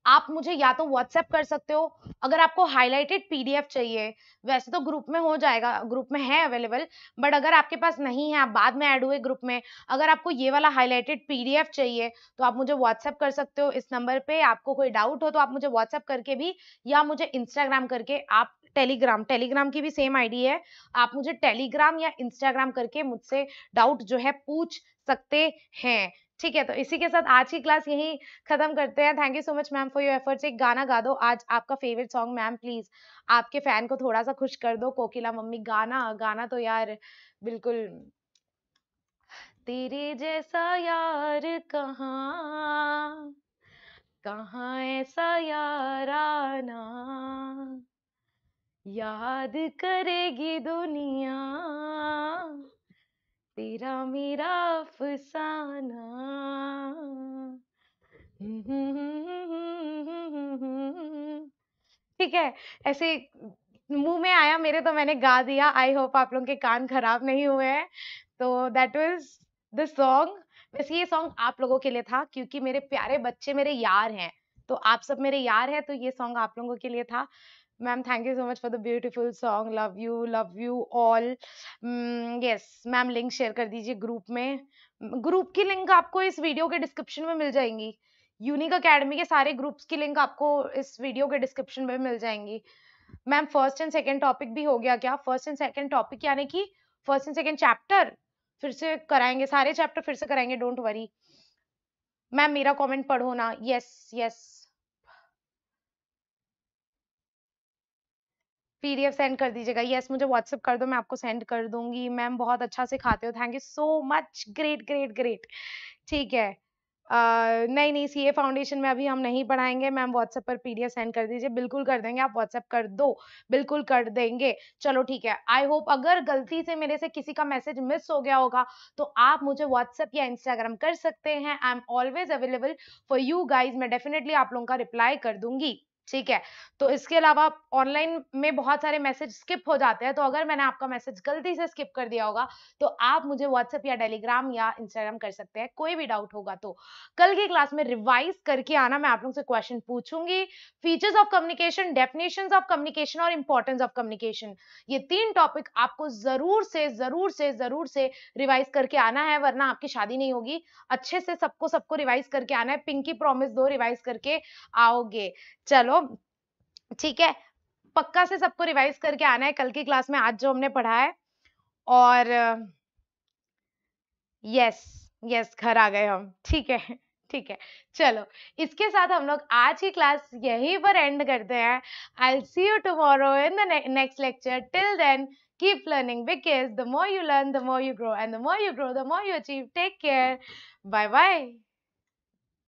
आप मुझे या तो व्हाट्सएप कर सकते हो अगर आपको हाईलाइटेड पीडीएफ चाहिए वैसे तो ग्रुप में हो जाएगा ग्रुप में है अवेलेबल बट अगर आपके पास नहीं है आप बाद में ऐड हुए ग्रुप में अगर आपको ये वाला हाईलाइटेड पीडीएफ चाहिए तो आप मुझे व्हाट्सएप कर सकते हो इस नंबर पे आपको कोई डाउट हो तो आप मुझे व्हाट्सएप करके भी या मुझे इंस्टाग्राम करके आप टेलीग्राम टेलीग्राम की भी सेम आईडी है आप मुझे टेलीग्राम या इंस्टाग्राम करके मुझसे डाउट जो है पूछ सकते हैं ठीक है तो इसी के साथ आज की क्लास यही खत्म करते हैं thank you so much ma'am for your efforts एक गाना गा दो आज आपका फेवरेट सॉन्ग मैम प्लीज आपके फैन को थोड़ा सा खुश कर दो कोकिला मम्मी गाना गाना तो यार बिल्कुल तेरे जैसा यार कहा ऐसा ऐसा याराना याद करेगी दुनिया तेरा मेरा अफसाना ठीक है ऐसे मुंह में आया मेरे तो मैंने गा दिया आई होप आप लोगों के कान खराब नहीं हुए हैं तो दैट इज द सॉन्ग वैसे ये सॉन्ग आप लोगों के लिए था क्योंकि मेरे प्यारे बच्चे मेरे यार हैं तो आप सब मेरे यार हैं तो ये सॉन्ग आप लोगों के लिए था ma'am thank you so much for the beautiful song love you love you all yes ma'am link share कर दीजिए ग्रुप में ग्रुप mm, की लिंक आपको इस वीडियो के डिस्क्रिप्शन में मिल जाएंगी यूनिक अकेडमी के सारे ग्रुप्स की लिंक आपको इस वीडियो के डिस्क्रिप्शन में मिल जाएंगी ma'am first and second topic भी हो गया क्या फर्स्ट एंड सेकंड टॉपिक यानी कि फर्स्ट एंड सेकंड चैप्टर फिर से कराएंगे सारे चैप्टर फिर से कराएंगे डोंट वरी मैम मेरा कमेंट पढ़ो ना यस यस पीडीएफ सेंड कर दीजिएगा यस yes, मुझे व्हाट्सअप कर दो मैं आपको सेंड कर दूंगी मैम बहुत अच्छा सिखाते हो thank you so much great great great ठीक है uh, नहीं नहीं सीए फाउंडेशन में अभी हम नहीं पढ़ाएंगे मैम व्हाट्सएप पर पीडीएफ सेंड कर दीजिए बिल्कुल कर देंगे आप व्हाट्सएप कर दो बिल्कुल कर देंगे चलो ठीक है आई होप अगर गलती से मेरे से किसी का मैसेज मिस हो गया होगा तो आप मुझे व्हाट्सएप या इंस्टाग्राम कर सकते हैं I am always available for you guys मैं डेफिनेटली आप लोगों का रिप्लाई कर दूंगी ठीक है तो इसके अलावा ऑनलाइन में बहुत सारे मैसेज स्किप हो जाते हैं तो अगर मैंने आपका मैसेज गलती से स्किप कर दिया होगा तो आप मुझे व्हाट्सएप या टेलीग्राम या इंस्टाग्राम कर सकते हैं कोई भी डाउट होगा तो कल की क्लास में रिवाइज करके आना मैं आप लोग से क्वेश्चन पूछूंगी features of communication definition of communication और इंपॉर्टेंस ऑफ कम्युनिकेशन ये तीन टॉपिक आपको जरूर से जरूर से जरूर से रिवाइज करके आना है वरना आपकी शादी नहीं होगी अच्छे से सबको सबको रिवाइज करके आना है पिंकी प्रॉमिस दो रिवाइज करके आओगे चलो ठीक है पक्का से सबको रिवाइज करके आना है कल की क्लास में आज जो हमने पढ़ा है और यस यस घर आ गए हम ठीक है ठीक है चलो इसके साथ हम लोग आज की क्लास यहीं पर एंड करते हैं I see you tomorrow in the next lecture till then keep learning because the more you learn the more you grow and the more you grow the more you achieve take care bye bye